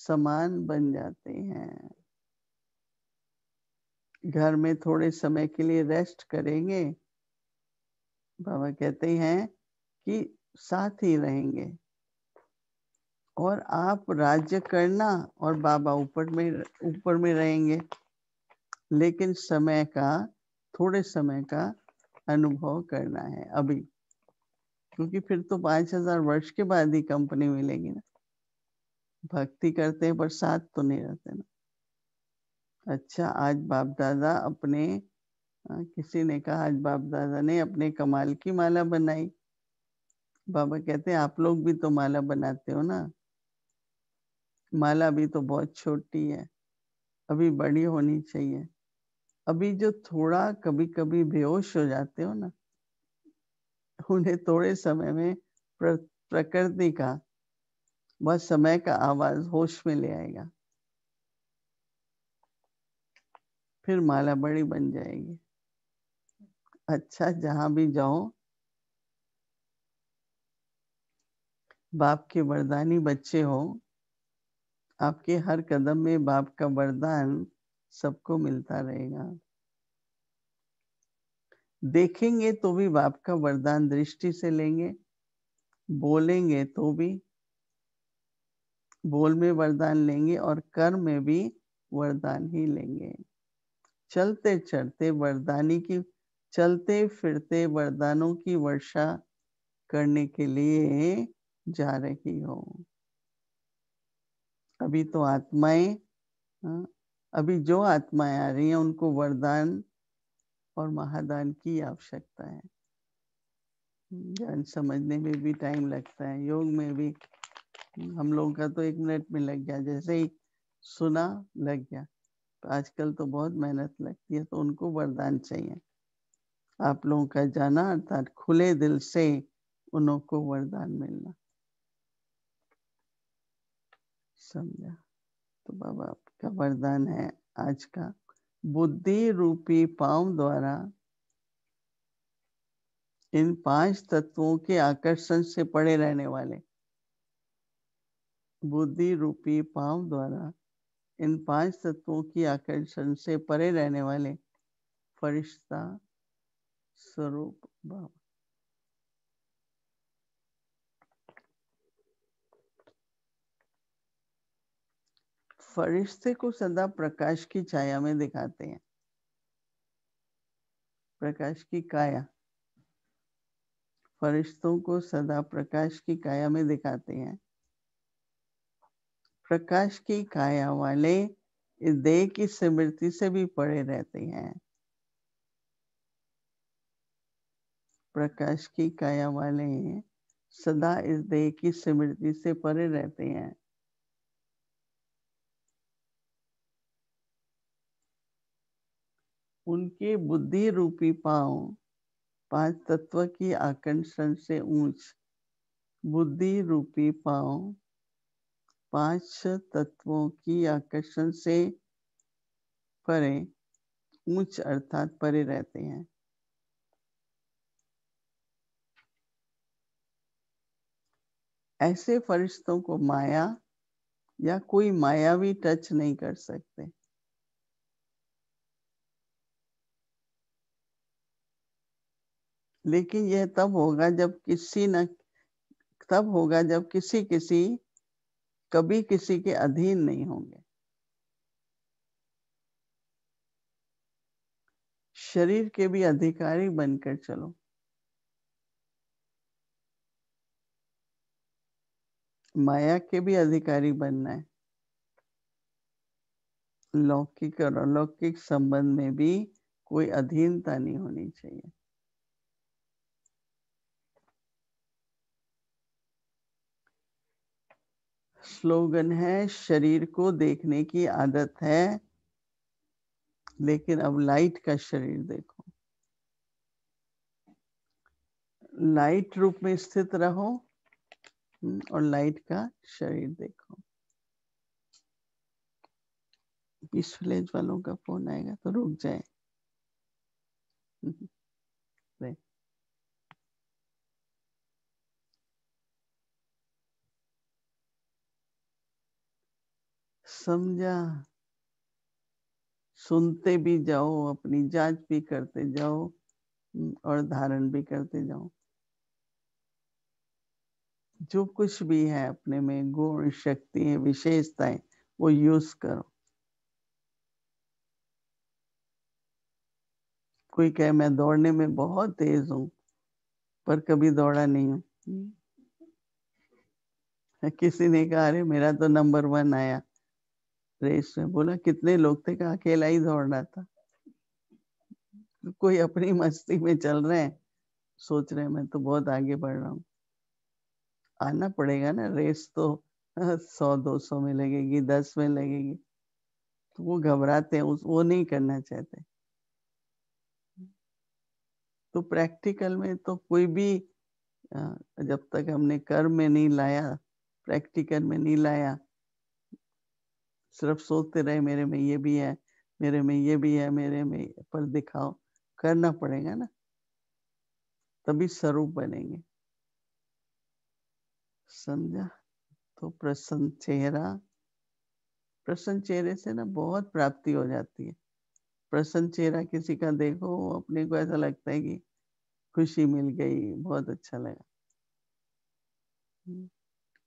समान बन जाते हैं घर में थोड़े समय के लिए रेस्ट करेंगे बाबा कहते हैं कि साथ ही रहेंगे और आप राज्य करना और बाबा ऊपर में ऊपर में रहेंगे लेकिन समय का थोड़े समय का अनुभव करना है अभी क्योंकि फिर तो पांच हजार वर्ष के बाद ही कंपनी मिलेगी ना भक्ति करते हैं पर साथ तो नहीं रहते ना अच्छा आज बाप दादा अपने किसी ने कहा आज बाप दादा ने अपने कमाल की माला बनाई बाबा कहते हैं आप लोग भी तो माला बनाते हो ना माला भी तो बहुत छोटी है अभी बड़ी होनी चाहिए अभी जो थोड़ा कभी कभी बेहोश हो जाते हो ना उन्हें थोड़े समय में प्र, प्रकृति का वह समय का आवाज होश में ले आएगा फिर माला बड़ी बन जाएगी अच्छा जहां भी जाओ बाप के वरदानी बच्चे हो आपके हर कदम में बाप का वरदान सबको मिलता रहेगा देखेंगे तो भी बाप का वरदान दृष्टि से लेंगे बोलेंगे तो भी बोल में वरदान लेंगे और कर में भी वरदान ही लेंगे चलते चढ़ते वरदानी की चलते फिरते वरदानों की वर्षा करने के लिए जा रही हो अभी तो आत्माएं हाँ, अभी जो आत्माएं आ रही हैं उनको वरदान और महादान की आवश्यकता है ज्ञान समझने में भी टाइम लगता है योग में भी हम लोगों का तो एक मिनट में लग गया जैसे ही सुना लग गया तो आजकल तो बहुत मेहनत लगती है तो उनको वरदान चाहिए आप लोगों का जाना अर्थात खुले दिल से उनको वरदान मिलना समझा तो बाबा आप का वरदान है आज का बुद्धि रूपी पाव द्वारा इन पांच तत्वों के आकर्षण से पड़े रहने वाले बुद्धि रूपी पांव द्वारा इन पांच तत्वों की आकर्षण से परे रहने वाले फरिश्ता स्वरूप बाबा फरिश्ते को सदा प्रकाश की छाया में दिखाते हैं प्रकाश की काया फरिश्तों को सदा प्रकाश की काया में दिखाते हैं प्रकाश की काया वाले इस देह की स्मृति से भी पड़े रहते हैं प्रकाश की काया वाले सदा इस देह की स्मृति से परे रहते हैं उनके बुद्धि रूपी पांव पांच तत्व की आकर्षण से ऊंच बुद्धि रूपी पांव पांच तत्वों की आकर्षण से परे ऊंच अर्थात परे रहते हैं ऐसे फरिश्तों को माया या कोई मायावी टच नहीं कर सकते लेकिन यह तब होगा जब किसी न तब होगा जब किसी किसी कभी किसी के अधीन नहीं होंगे शरीर के भी अधिकारी बनकर चलो माया के भी अधिकारी बनना है लौकिक और अलौकिक संबंध में भी कोई अधीनता नहीं होनी चाहिए स्लोगन है शरीर को देखने की आदत है लेकिन अब लाइट का शरीर देखो लाइट रूप में स्थित रहो हम्म, और लाइट का शरीर देखो बीस वालों का फोन आएगा तो रुक जाए समझा सुनते भी जाओ अपनी जांच भी करते जाओ हम्म, और धारण भी करते जाओ जो कुछ भी है अपने में गुण शक्ति है विशेषताएं वो यूज करो कोई कहे मैं दौड़ने में बहुत तेज हूं पर कभी दौड़ा नहीं हूं किसी ने कहा अरे मेरा तो नंबर वन आया रेस में बोला कितने लोग थे कहा अकेला ही दौड़ रहा था कोई अपनी मस्ती में चल रहे हैं सोच रहे हैं मैं तो बहुत आगे बढ़ रहा हूँ आना पड़ेगा ना रेस तो हाँ, सौ दो सौ में लगेगी दस में लगेगी तो वो घबराते हैं वो नहीं करना चाहते तो प्रैक्टिकल में तो कोई भी हाँ, जब तक हमने कर्म में नहीं लाया प्रैक्टिकल में नहीं लाया सिर्फ सोचते रहे मेरे में ये भी है मेरे में ये भी है मेरे में पर दिखाओ करना पड़ेगा ना तभी स्वरूप बनेंगे समझा तो प्रसन्न चेहरा प्रसन्न चेहरे से ना बहुत प्राप्ति हो जाती है प्रसन्न चेहरा किसी का देखो अपने को ऐसा लगता है कि खुशी मिल गई बहुत अच्छा लगा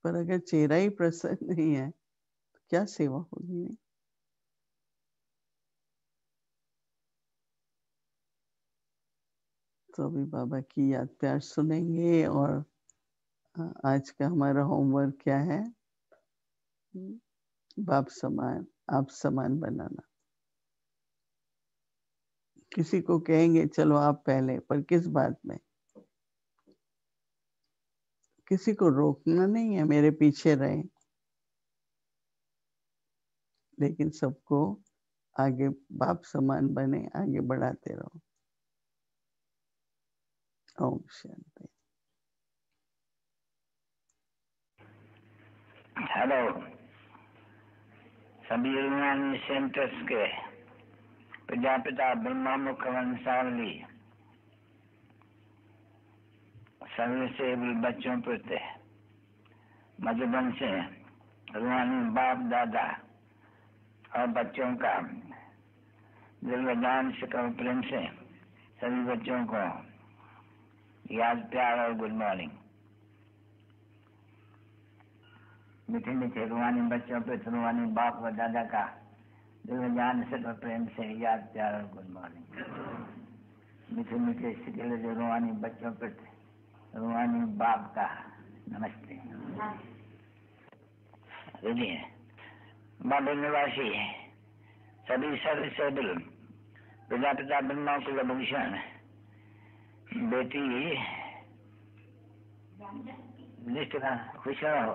पर अगर चेहरा ही प्रसन्न नहीं है क्या सेवा होगी मेरी तो अभी बाबा की याद प्यार सुनेंगे और आज का हमारा होमवर्क क्या है बाप समान आप समान बनाना किसी को कहेंगे चलो आप पहले पर किस बात में किसी को रोकना नहीं है मेरे पीछे रहे लेकिन सबको आगे बाप समान बने आगे बढ़ाते रहो ओम शांति हेलो सभी यूनानी सेंटर्स के प्रजापिता ब्रह्मा मुख वंशावली सर्विसेबल बच्चों थे मधुबन से रूहानी बाप दादा और बच्चों का दिलदान से प्रेम से सभी बच्चों को याद प्यार और गुड मॉर्निंग मीठे मीठे रुवानी बच्चों पे रूहानी बाप व दादा का दिलजान से प्रेम से याद प्यार और गुड मॉर्निंग मीठे मीठे सिकले जो रूहानी बच्चों पे रूहानी बाप का नमस्ते बॉम्बे निवासी सभी सर पिता प्रजापिता ब्रह्मा कुलभूषण बेटी निष्ठ रह खुश रहो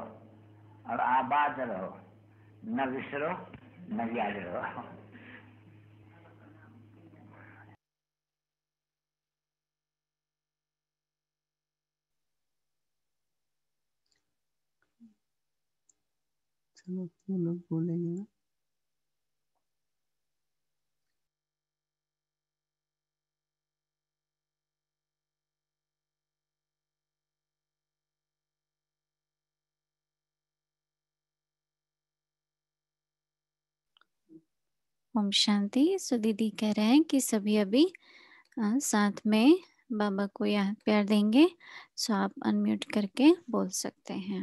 और आबाद रहो न विसरो न याद रहो तब वो लोग बोलेंगे ना ओम शांति सो दीदी कह रहे हैं कि सभी अभी आ, साथ में बाबा को याद प्यार देंगे सो आप अनम्यूट करके बोल सकते हैं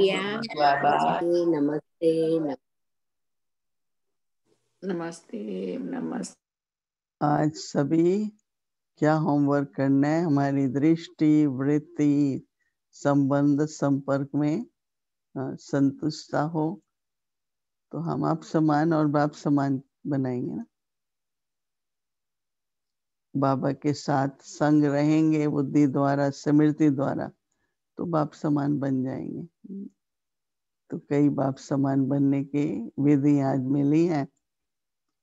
नमस्ते नमस्ते नमस्ते आज सभी क्या होमवर्क करना है हमारी दृष्टि वृत्ति संबंध संपर्क में संतुष्टता हो तो हम आप समान और बाप समान बनाएंगे ना बाबा के साथ संग रहेंगे बुद्धि द्वारा स्मृति द्वारा तो बाप समान बन जाएंगे तो कई बाप समान बनने के विधि आज मिली है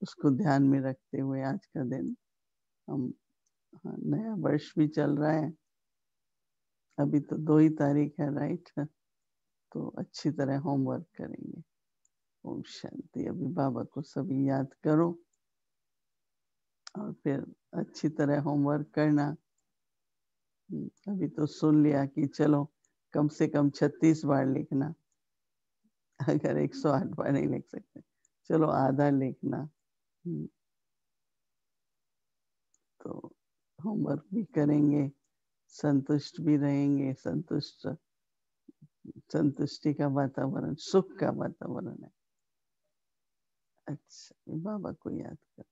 उसको ध्यान में रखते हुए आज का दिन हम हाँ, नया वर्ष भी चल रहा है अभी तो दो ही तारीख है राइट तो अच्छी तरह होमवर्क करेंगे ओम शांति अभी बाबा को सभी याद करो और फिर अच्छी तरह होमवर्क करना अभी तो सुन लिया कि चलो कम से कम छत्तीस बार लिखना अगर एक सौ आठ बार नहीं लिख सकते चलो आधा लिखना हम्म। तो होमवर्क भी करेंगे संतुष्ट भी रहेंगे संतुष्ट संतुष्टि का वातावरण सुख का वातावरण है अच्छा बाबा को याद कर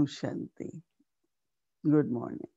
Om Shanti. Good morning.